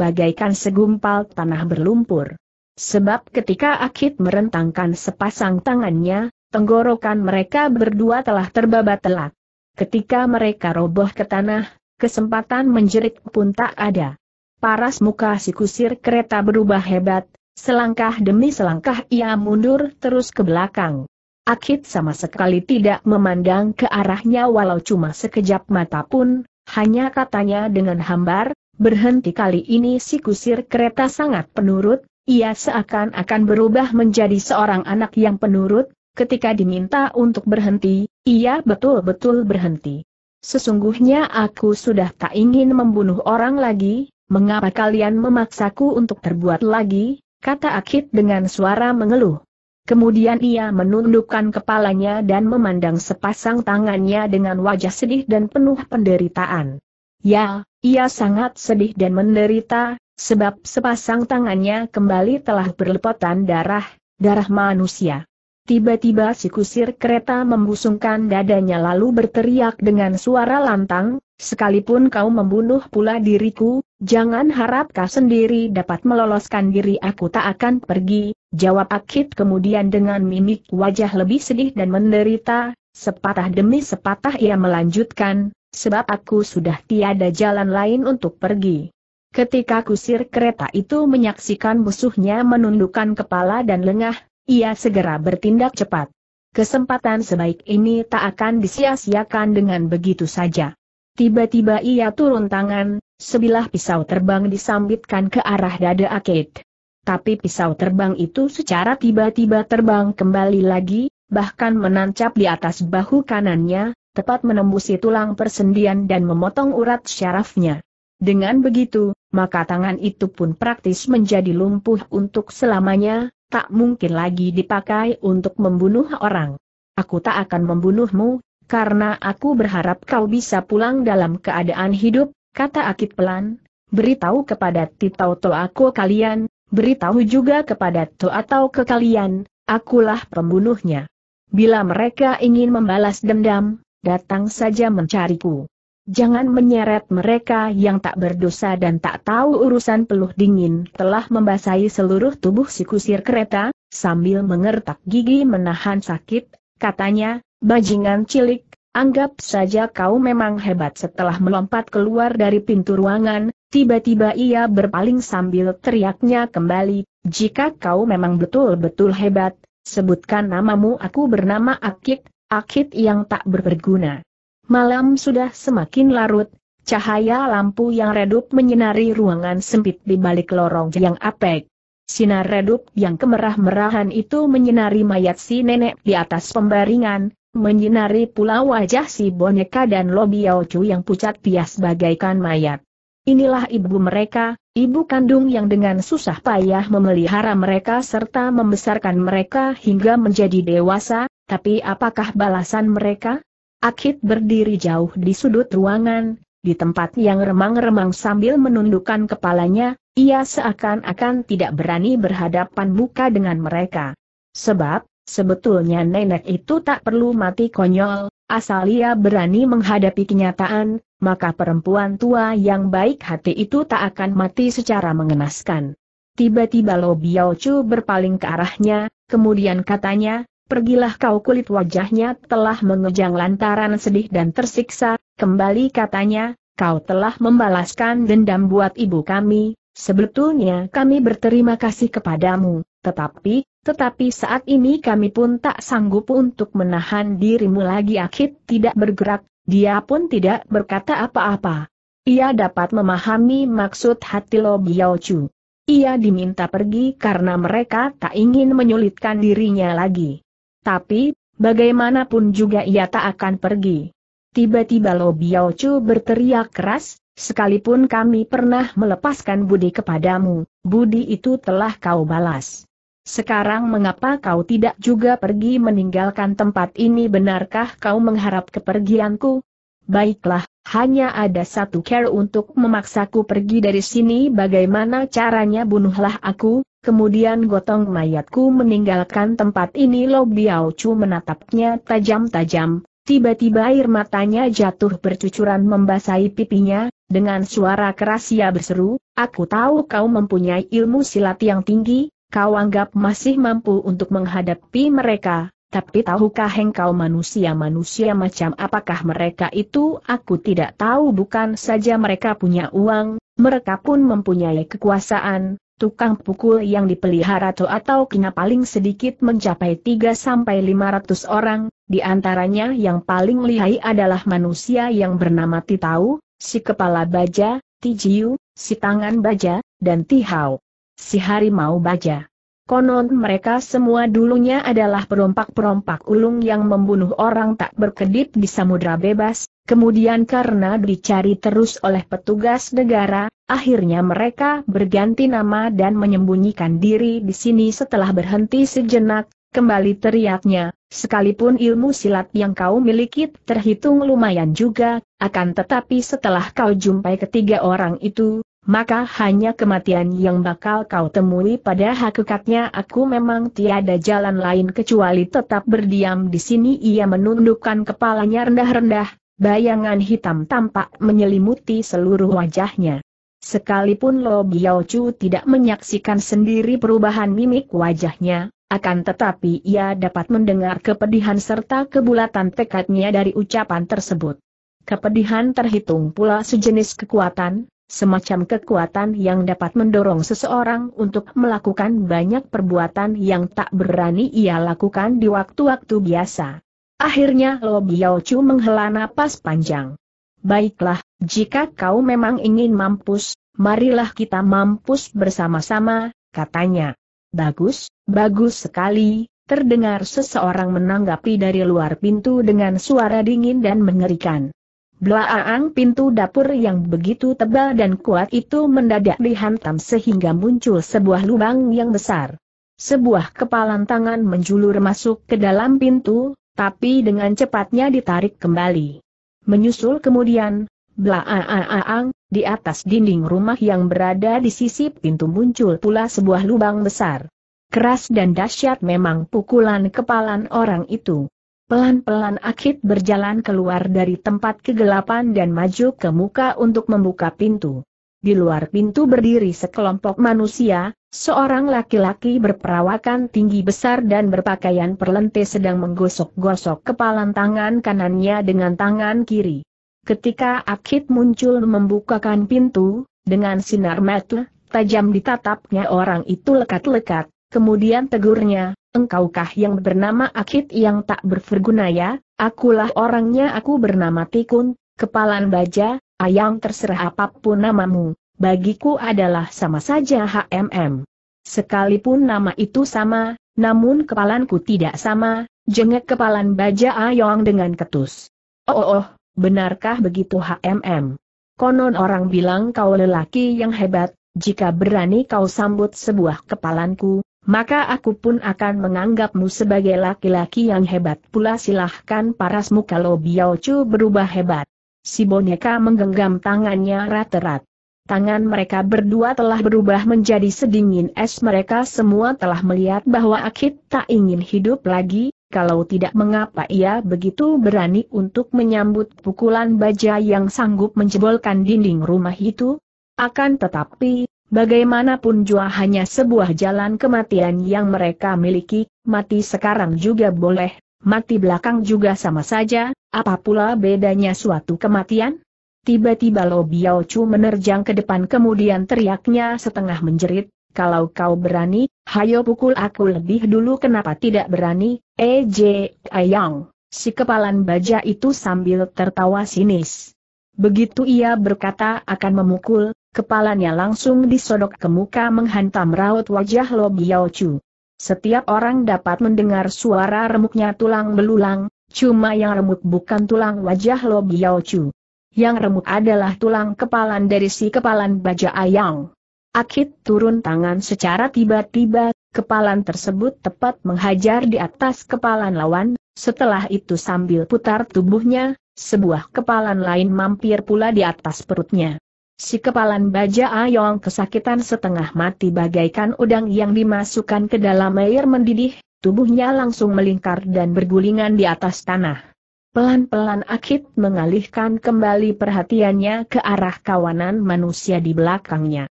bagaikan segumpal tanah berlumpur. Sebab ketika Akit merentangkan sepasang tangannya, tenggorokan mereka berdua telah terbabat telak. Ketika mereka roboh ke tanah, kesempatan menjerit pun tak ada. Paras muka si kusir kereta berubah hebat, selangkah demi selangkah ia mundur terus ke belakang. Akit sama sekali tidak memandang ke arahnya walau cuma sekejap mata pun, hanya katanya dengan hambar, berhenti kali ini si kusir kereta sangat penurut, ia seakan-akan berubah menjadi seorang anak yang penurut, ketika diminta untuk berhenti, ia betul-betul berhenti. Sesungguhnya aku sudah tak ingin membunuh orang lagi, Mengapa kalian memaksaku untuk terbuat lagi? kata Akit dengan suara mengeluh. Kemudian ia menundukkan kepalanya dan memandang sepasang tangannya dengan wajah sedih dan penuh penderitaan. Ya, ia sangat sedih dan menderita, sebab sepasang tangannya kembali telah berlepotan darah, darah manusia. Tiba-tiba si kusir kereta membusungkan dadanya lalu berteriak dengan suara lantang, sekalipun kau membunuh pula diriku, Jangan harap kau sendiri dapat meloloskan diri aku tak akan pergi, jawab Akit kemudian dengan mimik wajah lebih sedih dan menderita, sepatah demi sepatah ia melanjutkan, sebab aku sudah tiada jalan lain untuk pergi. Ketika kusir kereta itu menyaksikan musuhnya menundukkan kepala dan lengah, ia segera bertindak cepat. Kesempatan sebaik ini tak akan disia-siakan dengan begitu saja. Tiba-tiba ia turun tangan, Sebilah pisau terbang disambitkan ke arah dada Akid. Tapi pisau terbang itu secara tiba-tiba terbang kembali lagi, bahkan menancap di atas bahu kanannya, tepat menembusi tulang persendian dan memotong urat syarafnya. Dengan begitu, maka tangan itu pun praktis menjadi lumpuh untuk selamanya, tak mungkin lagi dipakai untuk membunuh orang. Aku tak akan membunuhmu, karena aku berharap kau bisa pulang dalam keadaan hidup, kata Akit pelan, beritahu kepada Titau To aku kalian, beritahu juga kepada To atau ke kalian, akulah pembunuhnya. Bila mereka ingin membalas dendam, datang saja mencariku. Jangan menyeret mereka yang tak berdosa dan tak tahu urusan peluh dingin telah membasahi seluruh tubuh si kusir kereta, sambil mengertak gigi menahan sakit, katanya, bajingan cilik, Anggap saja kau memang hebat setelah melompat keluar dari pintu ruangan, tiba-tiba ia berpaling sambil teriaknya kembali, jika kau memang betul-betul hebat, sebutkan namamu aku bernama Akit, Akit yang tak berguna. Malam sudah semakin larut, cahaya lampu yang redup menyinari ruangan sempit di balik lorong yang apek. Sinar redup yang kemerah-merahan itu menyinari mayat si nenek di atas pembaringan, menyinari pula wajah si boneka dan lobi Chu yang pucat pias bagaikan mayat. Inilah ibu mereka, ibu kandung yang dengan susah payah memelihara mereka serta membesarkan mereka hingga menjadi dewasa, tapi apakah balasan mereka? Akit berdiri jauh di sudut ruangan, di tempat yang remang-remang sambil menundukkan kepalanya, ia seakan-akan tidak berani berhadapan muka dengan mereka. Sebab, Sebetulnya nenek itu tak perlu mati konyol, asal ia berani menghadapi kenyataan, maka perempuan tua yang baik hati itu tak akan mati secara mengenaskan. Tiba-tiba Lo Chu berpaling ke arahnya, kemudian katanya, Pergilah kau kulit wajahnya telah mengejang lantaran sedih dan tersiksa, kembali katanya, kau telah membalaskan dendam buat ibu kami, sebetulnya kami berterima kasih kepadamu, tetapi, tetapi saat ini kami pun tak sanggup untuk menahan dirimu lagi Akit tidak bergerak, dia pun tidak berkata apa-apa. Ia dapat memahami maksud hati Lo Chu. Ia diminta pergi karena mereka tak ingin menyulitkan dirinya lagi. Tapi, bagaimanapun juga ia tak akan pergi. Tiba-tiba Lo Chu berteriak keras, sekalipun kami pernah melepaskan budi kepadamu, budi itu telah kau balas. Sekarang mengapa kau tidak juga pergi meninggalkan tempat ini benarkah kau mengharap kepergianku? Baiklah, hanya ada satu care untuk memaksaku pergi dari sini bagaimana caranya bunuhlah aku, kemudian gotong mayatku meninggalkan tempat ini Lo Biao Chu menatapnya tajam-tajam, tiba-tiba air matanya jatuh bercucuran membasahi pipinya, dengan suara keras ia berseru, aku tahu kau mempunyai ilmu silat yang tinggi, kau anggap masih mampu untuk menghadapi mereka, tapi tahukah engkau manusia-manusia macam apakah mereka itu? Aku tidak tahu bukan saja mereka punya uang, mereka pun mempunyai kekuasaan, tukang pukul yang dipelihara to atau kena paling sedikit mencapai 3-500 orang, di antaranya yang paling lihai adalah manusia yang bernama Titau, si kepala baja, Tijiu, si tangan baja, dan Tihau si harimau baja. Konon mereka semua dulunya adalah perompak-perompak ulung yang membunuh orang tak berkedip di samudra bebas, kemudian karena dicari terus oleh petugas negara, akhirnya mereka berganti nama dan menyembunyikan diri di sini setelah berhenti sejenak, kembali teriaknya, sekalipun ilmu silat yang kau miliki terhitung lumayan juga, akan tetapi setelah kau jumpai ketiga orang itu, maka hanya kematian yang bakal kau temui pada hakikatnya aku memang tiada jalan lain kecuali tetap berdiam di sini ia menundukkan kepalanya rendah-rendah, bayangan hitam tampak menyelimuti seluruh wajahnya. Sekalipun Lo Biao Chu tidak menyaksikan sendiri perubahan mimik wajahnya, akan tetapi ia dapat mendengar kepedihan serta kebulatan tekadnya dari ucapan tersebut. Kepedihan terhitung pula sejenis kekuatan, Semacam kekuatan yang dapat mendorong seseorang untuk melakukan banyak perbuatan yang tak berani ia lakukan di waktu-waktu biasa. Akhirnya Lo Biao Chu menghela napas panjang. Baiklah, jika kau memang ingin mampus, marilah kita mampus bersama-sama, katanya. Bagus, bagus sekali, terdengar seseorang menanggapi dari luar pintu dengan suara dingin dan mengerikan. Belaang pintu dapur yang begitu tebal dan kuat itu mendadak dihantam sehingga muncul sebuah lubang yang besar. Sebuah kepalan tangan menjulur masuk ke dalam pintu, tapi dengan cepatnya ditarik kembali. Menyusul kemudian, belaang, di atas dinding rumah yang berada di sisi pintu muncul pula sebuah lubang besar. Keras dan dahsyat memang pukulan kepalan orang itu. Pelan-pelan Akit berjalan keluar dari tempat kegelapan dan maju ke muka untuk membuka pintu. Di luar pintu berdiri sekelompok manusia, seorang laki-laki berperawakan tinggi besar dan berpakaian perlente sedang menggosok-gosok kepalan tangan kanannya dengan tangan kiri. Ketika Akit muncul membukakan pintu, dengan sinar mata, tajam ditatapnya orang itu lekat-lekat, kemudian tegurnya, engkaukah yang bernama Akit yang tak berverguna ya? Akulah orangnya aku bernama Tikun, kepalan baja, ayam terserah apapun namamu, bagiku adalah sama saja HMM. Sekalipun nama itu sama, namun kepalanku tidak sama, jengek kepalan baja ayong dengan ketus. Oh oh oh, benarkah begitu HMM? Konon orang bilang kau lelaki yang hebat, jika berani kau sambut sebuah kepalanku, maka aku pun akan menganggapmu sebagai laki-laki yang hebat pula silahkan parasmu kalau Biao Chu berubah hebat. Si boneka menggenggam tangannya rat-rat. Tangan mereka berdua telah berubah menjadi sedingin es mereka semua telah melihat bahwa Akit tak ingin hidup lagi, kalau tidak mengapa ia begitu berani untuk menyambut pukulan baja yang sanggup menjebolkan dinding rumah itu? Akan tetapi, Bagaimanapun jua hanya sebuah jalan kematian yang mereka miliki, mati sekarang juga boleh, mati belakang juga sama saja, apa pula bedanya suatu kematian? Tiba-tiba Lo Biao Chu menerjang ke depan kemudian teriaknya setengah menjerit, kalau kau berani, hayo pukul aku lebih dulu kenapa tidak berani, EJ eh, Ayang, si kepalan baja itu sambil tertawa sinis. Begitu ia berkata akan memukul, kepalanya langsung disodok ke muka menghantam raut wajah Lo Biao Chu. Setiap orang dapat mendengar suara remuknya tulang belulang, cuma yang remuk bukan tulang wajah Lo Biao Chu. Yang remuk adalah tulang kepalan dari si kepalan baja ayang. Akit turun tangan secara tiba-tiba, kepalan tersebut tepat menghajar di atas kepalan lawan, setelah itu sambil putar tubuhnya, sebuah kepalan lain mampir pula di atas perutnya. Si kepalan baja Ayong kesakitan setengah mati bagaikan udang yang dimasukkan ke dalam air mendidih, tubuhnya langsung melingkar dan bergulingan di atas tanah. Pelan-pelan Akit mengalihkan kembali perhatiannya ke arah kawanan manusia di belakangnya.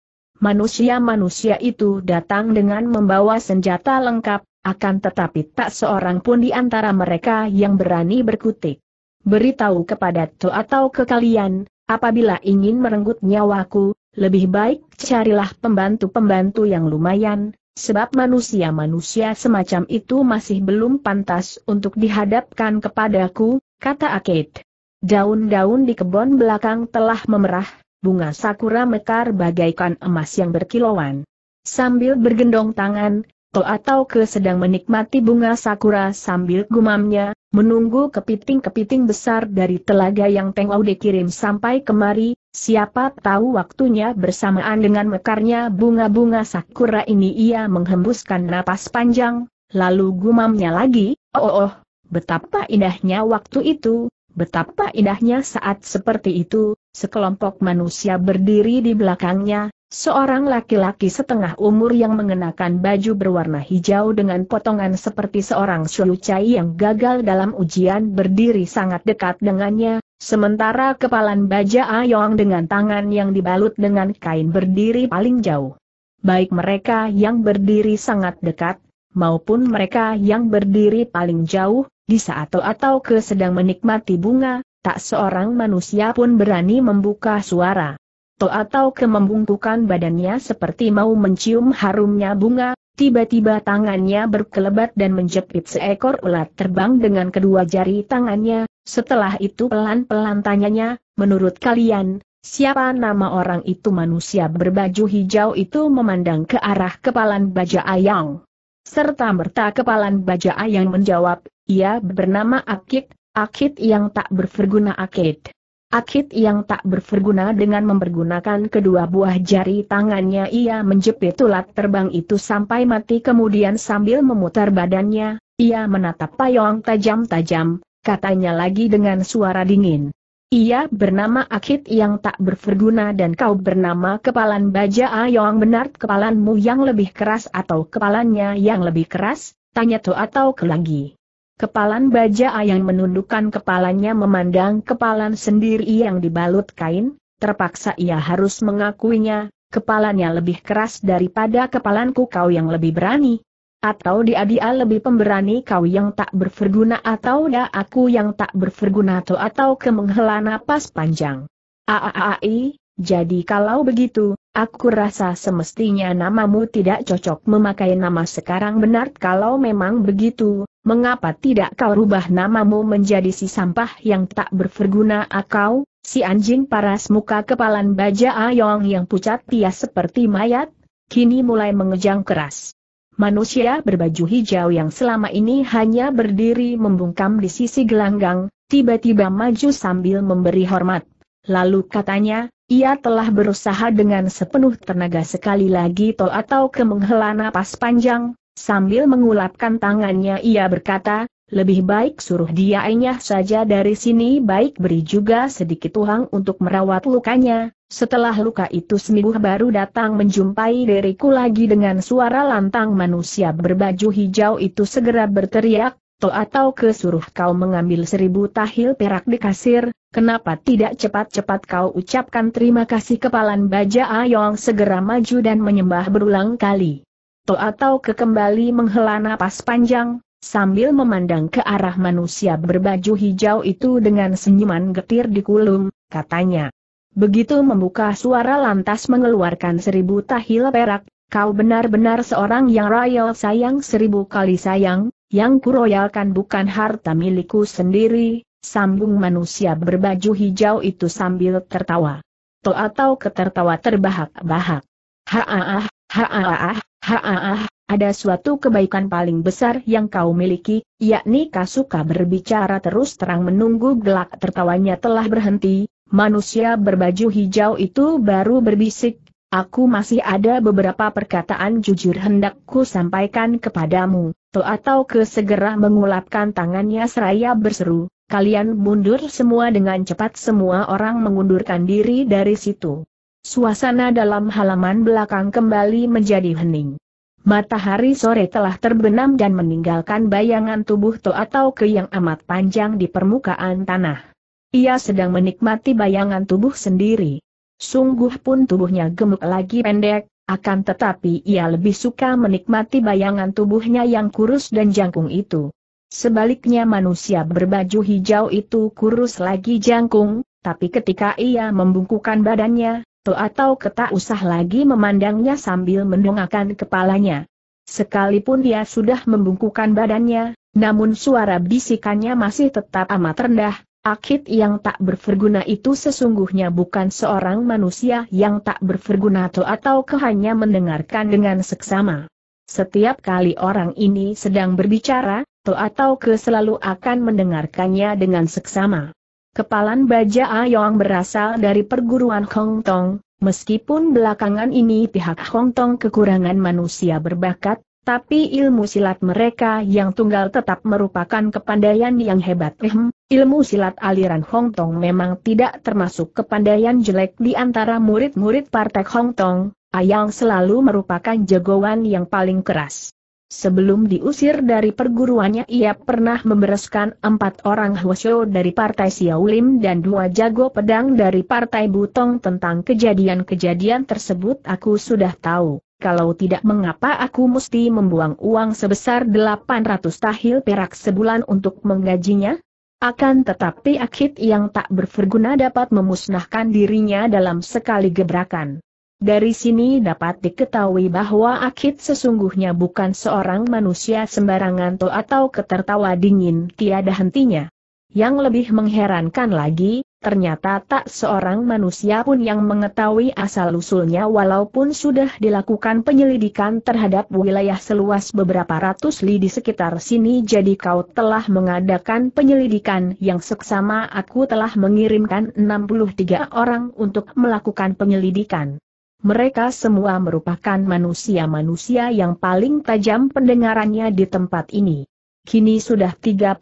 Manusia-manusia itu datang dengan membawa senjata lengkap, akan tetapi tak seorang pun di antara mereka yang berani berkutik. Beritahu kepada To atau ke kalian, Apabila ingin merenggut nyawaku, lebih baik carilah pembantu-pembantu yang lumayan, sebab manusia-manusia semacam itu masih belum pantas untuk dihadapkan kepadaku, kata Akit. Daun-daun di kebun belakang telah memerah, bunga sakura mekar bagaikan emas yang berkilauan. Sambil bergendong tangan, To atau ke sedang menikmati bunga sakura sambil gumamnya, menunggu kepiting-kepiting besar dari telaga yang Tengau dikirim sampai kemari, siapa tahu waktunya bersamaan dengan mekarnya bunga-bunga sakura ini ia menghembuskan napas panjang, lalu gumamnya lagi, oh oh, oh betapa indahnya waktu itu, betapa indahnya saat seperti itu, sekelompok manusia berdiri di belakangnya, Seorang laki-laki setengah umur yang mengenakan baju berwarna hijau dengan potongan seperti seorang Cai yang gagal dalam ujian berdiri sangat dekat dengannya, sementara kepalan baja Ayong dengan tangan yang dibalut dengan kain berdiri paling jauh. Baik mereka yang berdiri sangat dekat, maupun mereka yang berdiri paling jauh, di saat atau ke sedang menikmati bunga, tak seorang manusia pun berani membuka suara to atau kemembungkukan badannya seperti mau mencium harumnya bunga, tiba-tiba tangannya berkelebat dan menjepit seekor ulat terbang dengan kedua jari tangannya, setelah itu pelan-pelan tanyanya, menurut kalian, siapa nama orang itu manusia berbaju hijau itu memandang ke arah kepalan baja ayang. Serta merta kepalan baja ayang menjawab, ia bernama Akit, Akit yang tak berverguna Akit. Akit yang tak berguna dengan mempergunakan kedua buah jari tangannya ia menjepit ulat terbang itu sampai mati kemudian sambil memutar badannya, ia menatap payong tajam-tajam, katanya lagi dengan suara dingin. Ia bernama Akit yang tak berguna dan kau bernama kepalan baja ayong benar kepalanmu yang lebih keras atau kepalanya yang lebih keras, tanya tu atau lagi. Kepalan baja yang menundukkan kepalanya memandang kepalan sendiri yang dibalut kain, terpaksa ia harus mengakuinya, Kepalanya lebih keras daripada kepalanku kau yang lebih berani. Atau dia dia lebih pemberani kau yang tak berverguna atau dia ya aku yang tak berverguna atau atau menghela napas panjang. Aaai, jadi kalau begitu, aku rasa semestinya namamu tidak cocok memakai nama sekarang benar kalau memang begitu, mengapa tidak kau rubah namamu menjadi si sampah yang tak berferguna akau, si anjing paras muka kepalan baja ayong yang pucat pias seperti mayat, kini mulai mengejang keras. Manusia berbaju hijau yang selama ini hanya berdiri membungkam di sisi gelanggang, tiba-tiba maju sambil memberi hormat. Lalu katanya, ia telah berusaha dengan sepenuh tenaga sekali lagi tol atau ke menghela napas panjang, sambil mengulapkan tangannya ia berkata, lebih baik suruh dia enyah saja dari sini baik beri juga sedikit uang untuk merawat lukanya, setelah luka itu sembuh baru datang menjumpai diriku lagi dengan suara lantang manusia berbaju hijau itu segera berteriak, to atau kesuruh kau mengambil seribu tahil perak di kasir, kenapa tidak cepat-cepat kau ucapkan terima kasih kepalan baja Ayong segera maju dan menyembah berulang kali. To atau kekembali menghela napas panjang, sambil memandang ke arah manusia berbaju hijau itu dengan senyuman getir di kulum, katanya. Begitu membuka suara lantas mengeluarkan seribu tahil perak, kau benar-benar seorang yang royal sayang seribu kali sayang, yang kuroyalkan bukan harta milikku sendiri, sambung manusia berbaju hijau itu sambil tertawa. To atau ketertawa terbahak-bahak. Haah, haah, haah. ada suatu kebaikan paling besar yang kau miliki, yakni Kasuka berbicara terus terang menunggu gelak tertawanya telah berhenti, manusia berbaju hijau itu baru berbisik, Aku masih ada beberapa perkataan jujur hendakku sampaikan kepadamu, to atau ke segera mengulapkan tangannya seraya berseru, kalian mundur semua dengan cepat semua orang mengundurkan diri dari situ. Suasana dalam halaman belakang kembali menjadi hening. Matahari sore telah terbenam dan meninggalkan bayangan tubuh To atau ke yang amat panjang di permukaan tanah. Ia sedang menikmati bayangan tubuh sendiri. Sungguh pun tubuhnya gemuk lagi pendek, akan tetapi ia lebih suka menikmati bayangan tubuhnya yang kurus dan jangkung itu. Sebaliknya manusia berbaju hijau itu kurus lagi jangkung, tapi ketika ia membungkukan badannya, to atau ketak usah lagi memandangnya sambil mendongakkan kepalanya. Sekalipun dia sudah membungkukan badannya, namun suara bisikannya masih tetap amat rendah, Akid yang tak berverguna itu sesungguhnya bukan seorang manusia yang tak berverguna atau kehanya mendengarkan dengan seksama. Setiap kali orang ini sedang berbicara, to atau ke selalu akan mendengarkannya dengan seksama. Kepalan Baja Ayong berasal dari perguruan Hong Tong, meskipun belakangan ini pihak Hong Tong kekurangan manusia berbakat, tapi ilmu silat mereka yang tunggal tetap merupakan kepandaian yang hebat. Ehm, ilmu silat aliran Hong Tong memang tidak termasuk kepandaian jelek di antara murid-murid Partai Hong Tong, Ayang selalu merupakan jagoan yang paling keras. Sebelum diusir dari perguruannya ia pernah membereskan empat orang Hwasyo dari Partai Xiaolim dan dua jago pedang dari Partai Butong tentang kejadian-kejadian tersebut aku sudah tahu kalau tidak mengapa aku mesti membuang uang sebesar 800 tahil perak sebulan untuk menggajinya? Akan tetapi akid yang tak berverguna dapat memusnahkan dirinya dalam sekali gebrakan. Dari sini dapat diketahui bahwa akid sesungguhnya bukan seorang manusia sembarangan atau ketertawa dingin tiada hentinya. Yang lebih mengherankan lagi, Ternyata tak seorang manusia pun yang mengetahui asal-usulnya walaupun sudah dilakukan penyelidikan terhadap wilayah seluas beberapa ratus li di sekitar sini jadi kau telah mengadakan penyelidikan yang seksama aku telah mengirimkan 63 orang untuk melakukan penyelidikan. Mereka semua merupakan manusia-manusia yang paling tajam pendengarannya di tempat ini. Kini sudah 31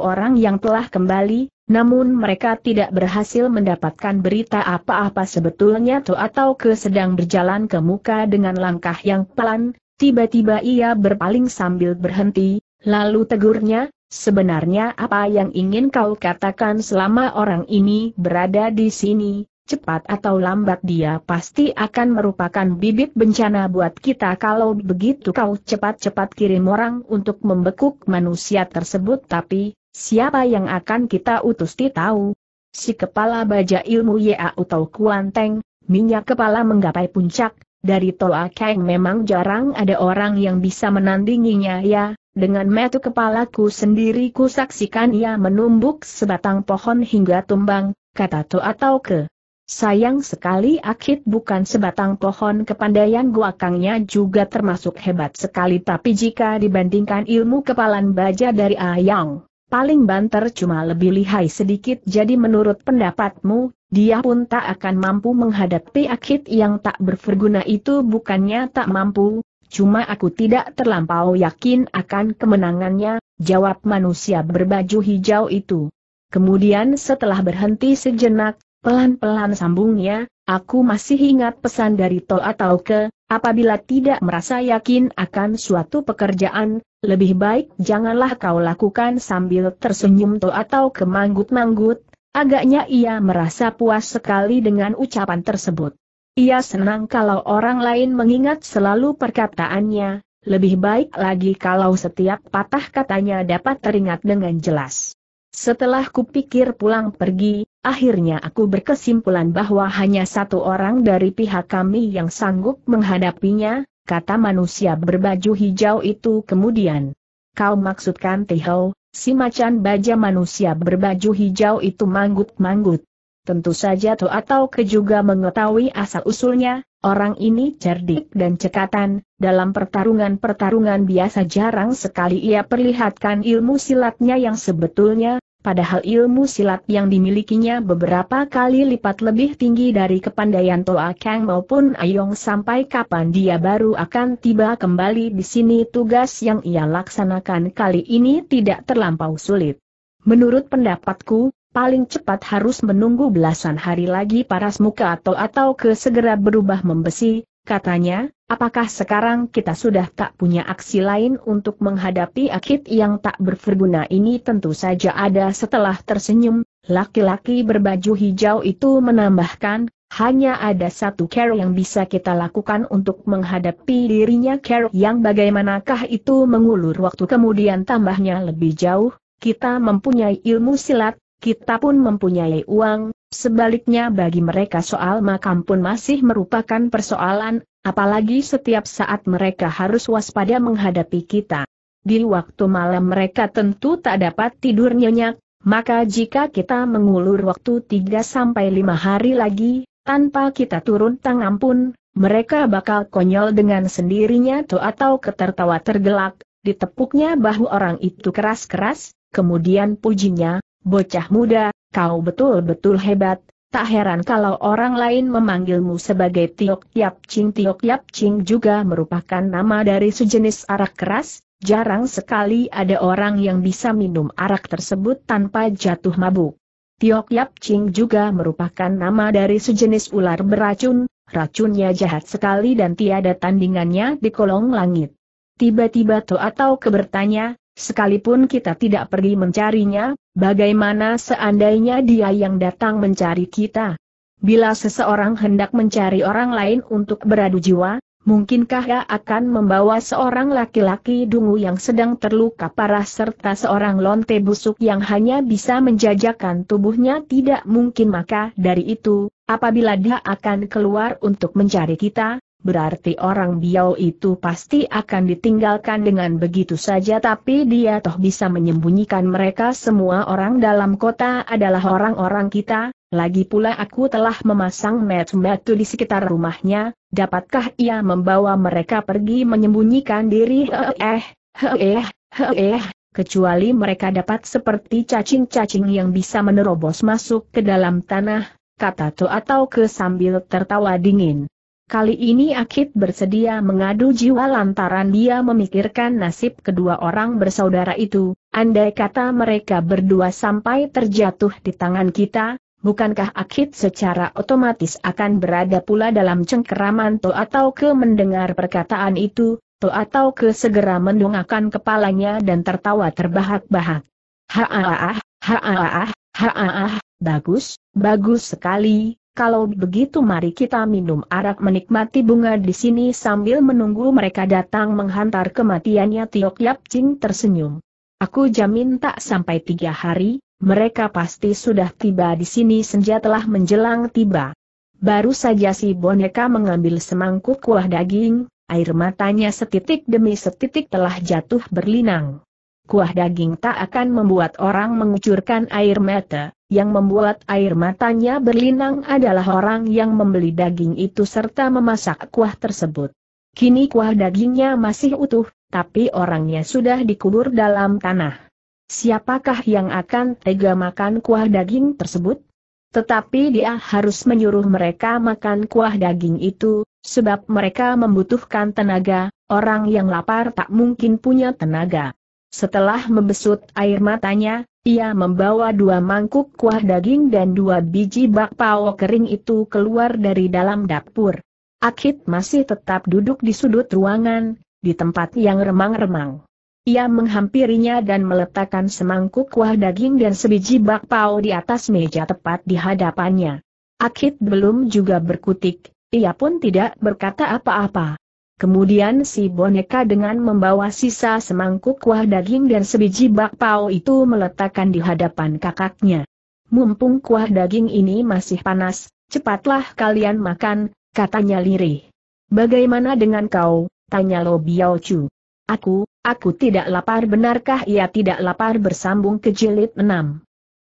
orang yang telah kembali, namun mereka tidak berhasil mendapatkan berita apa-apa sebetulnya atau Ke sedang berjalan ke muka dengan langkah yang pelan, tiba-tiba ia berpaling sambil berhenti, lalu tegurnya, sebenarnya apa yang ingin kau katakan selama orang ini berada di sini, cepat atau lambat dia pasti akan merupakan bibit bencana buat kita kalau begitu kau cepat-cepat kirim orang untuk membekuk manusia tersebut tapi, Siapa yang akan kita utus ti tahu? Si kepala baja ilmu Ya atau Kuanteng, minyak kepala menggapai puncak, dari Toa Kang memang jarang ada orang yang bisa menandinginya ya, dengan metu kepalaku sendiri ku saksikan ia menumbuk sebatang pohon hingga tumbang, kata Toa Tau Ke. Sayang sekali Akit bukan sebatang pohon kepandaian kangnya juga termasuk hebat sekali tapi jika dibandingkan ilmu kepalan baja dari Ayang, paling banter cuma lebih lihai sedikit jadi menurut pendapatmu, dia pun tak akan mampu menghadapi akid yang tak berferguna itu bukannya tak mampu, cuma aku tidak terlampau yakin akan kemenangannya, jawab manusia berbaju hijau itu. Kemudian setelah berhenti sejenak, pelan-pelan sambungnya, aku masih ingat pesan dari To atau Ke, apabila tidak merasa yakin akan suatu pekerjaan, lebih baik janganlah kau lakukan sambil tersenyum to atau kemanggut-manggut, agaknya ia merasa puas sekali dengan ucapan tersebut. Ia senang kalau orang lain mengingat selalu perkataannya, lebih baik lagi kalau setiap patah katanya dapat teringat dengan jelas. Setelah kupikir pulang pergi, akhirnya aku berkesimpulan bahwa hanya satu orang dari pihak kami yang sanggup menghadapinya, kata manusia berbaju hijau itu kemudian. Kau maksudkan Tihau, si macan baja manusia berbaju hijau itu manggut-manggut. Tentu saja tuh. atau Ke juga mengetahui asal-usulnya, orang ini cerdik dan cekatan, dalam pertarungan-pertarungan biasa jarang sekali ia perlihatkan ilmu silatnya yang sebetulnya, Padahal ilmu silat yang dimilikinya beberapa kali lipat lebih tinggi dari kepandaian Toa Kang maupun Ayong sampai kapan dia baru akan tiba kembali di sini tugas yang ia laksanakan kali ini tidak terlampau sulit. Menurut pendapatku, paling cepat harus menunggu belasan hari lagi paras muka atau atau ke segera berubah membesi, Katanya, apakah sekarang kita sudah tak punya aksi lain untuk menghadapi akit yang tak berguna ini tentu saja ada setelah tersenyum, laki-laki berbaju hijau itu menambahkan, hanya ada satu care yang bisa kita lakukan untuk menghadapi dirinya care yang bagaimanakah itu mengulur waktu kemudian tambahnya lebih jauh, kita mempunyai ilmu silat, kita pun mempunyai uang, Sebaliknya bagi mereka soal makam pun masih merupakan persoalan, apalagi setiap saat mereka harus waspada menghadapi kita. Di waktu malam mereka tentu tak dapat tidur nyenyak, maka jika kita mengulur waktu 3-5 hari lagi, tanpa kita turun tangan pun, mereka bakal konyol dengan sendirinya tuh atau ketertawa tergelak, ditepuknya bahu orang itu keras-keras, kemudian pujinya, bocah muda, Kau betul-betul hebat, tak heran kalau orang lain memanggilmu sebagai Tiok Yap Ching. Tiok Yap Ching juga merupakan nama dari sejenis arak keras, jarang sekali ada orang yang bisa minum arak tersebut tanpa jatuh mabuk. Tiok Yap Ching juga merupakan nama dari sejenis ular beracun, racunnya jahat sekali dan tiada tandingannya di kolong langit. Tiba-tiba To atau kebertanya, Sekalipun kita tidak pergi mencarinya, bagaimana seandainya dia yang datang mencari kita? Bila seseorang hendak mencari orang lain untuk beradu jiwa, mungkinkah ia akan membawa seorang laki-laki dungu yang sedang terluka parah serta seorang lonte busuk yang hanya bisa menjajakan tubuhnya tidak mungkin maka dari itu, apabila dia akan keluar untuk mencari kita, berarti orang Biao itu pasti akan ditinggalkan dengan begitu saja tapi dia toh bisa menyembunyikan mereka semua orang dalam kota adalah orang-orang kita, lagi pula aku telah memasang metu di sekitar rumahnya, dapatkah ia membawa mereka pergi menyembunyikan diri eh eh, eh, eh, eh, kecuali mereka dapat seperti cacing-cacing yang bisa menerobos masuk ke dalam tanah, kata Toh atau ke sambil tertawa dingin. Kali ini Akit bersedia mengadu jiwa lantaran dia memikirkan nasib kedua orang bersaudara itu, andai kata mereka berdua sampai terjatuh di tangan kita, bukankah Akit secara otomatis akan berada pula dalam cengkeraman To atau ke mendengar perkataan itu, To atau ke segera mendongakkan kepalanya dan tertawa terbahak-bahak. Haaah, ha haaah, bagus, bagus sekali, kalau begitu mari kita minum arak menikmati bunga di sini sambil menunggu mereka datang menghantar kematiannya Tiok Yap Jing tersenyum. Aku jamin tak sampai tiga hari, mereka pasti sudah tiba di sini senja telah menjelang tiba. Baru saja si boneka mengambil semangkuk kuah daging, air matanya setitik demi setitik telah jatuh berlinang. Kuah daging tak akan membuat orang mengucurkan air mata yang membuat air matanya berlinang adalah orang yang membeli daging itu serta memasak kuah tersebut. Kini kuah dagingnya masih utuh, tapi orangnya sudah dikubur dalam tanah. Siapakah yang akan tega makan kuah daging tersebut? Tetapi dia harus menyuruh mereka makan kuah daging itu, sebab mereka membutuhkan tenaga, orang yang lapar tak mungkin punya tenaga. Setelah membesut air matanya, ia membawa dua mangkuk kuah daging dan dua biji bakpao kering itu keluar dari dalam dapur. Akit masih tetap duduk di sudut ruangan, di tempat yang remang-remang. Ia menghampirinya dan meletakkan semangkuk kuah daging dan sebiji bakpao di atas meja tepat di hadapannya. Akit belum juga berkutik, ia pun tidak berkata apa-apa. Kemudian si boneka dengan membawa sisa semangkuk kuah daging dan sebiji bakpao itu meletakkan di hadapan kakaknya. Mumpung kuah daging ini masih panas, cepatlah kalian makan, katanya lirih. Bagaimana dengan kau, tanya Lo Biao Chu. Aku, aku tidak lapar benarkah ia tidak lapar bersambung ke jilid 6.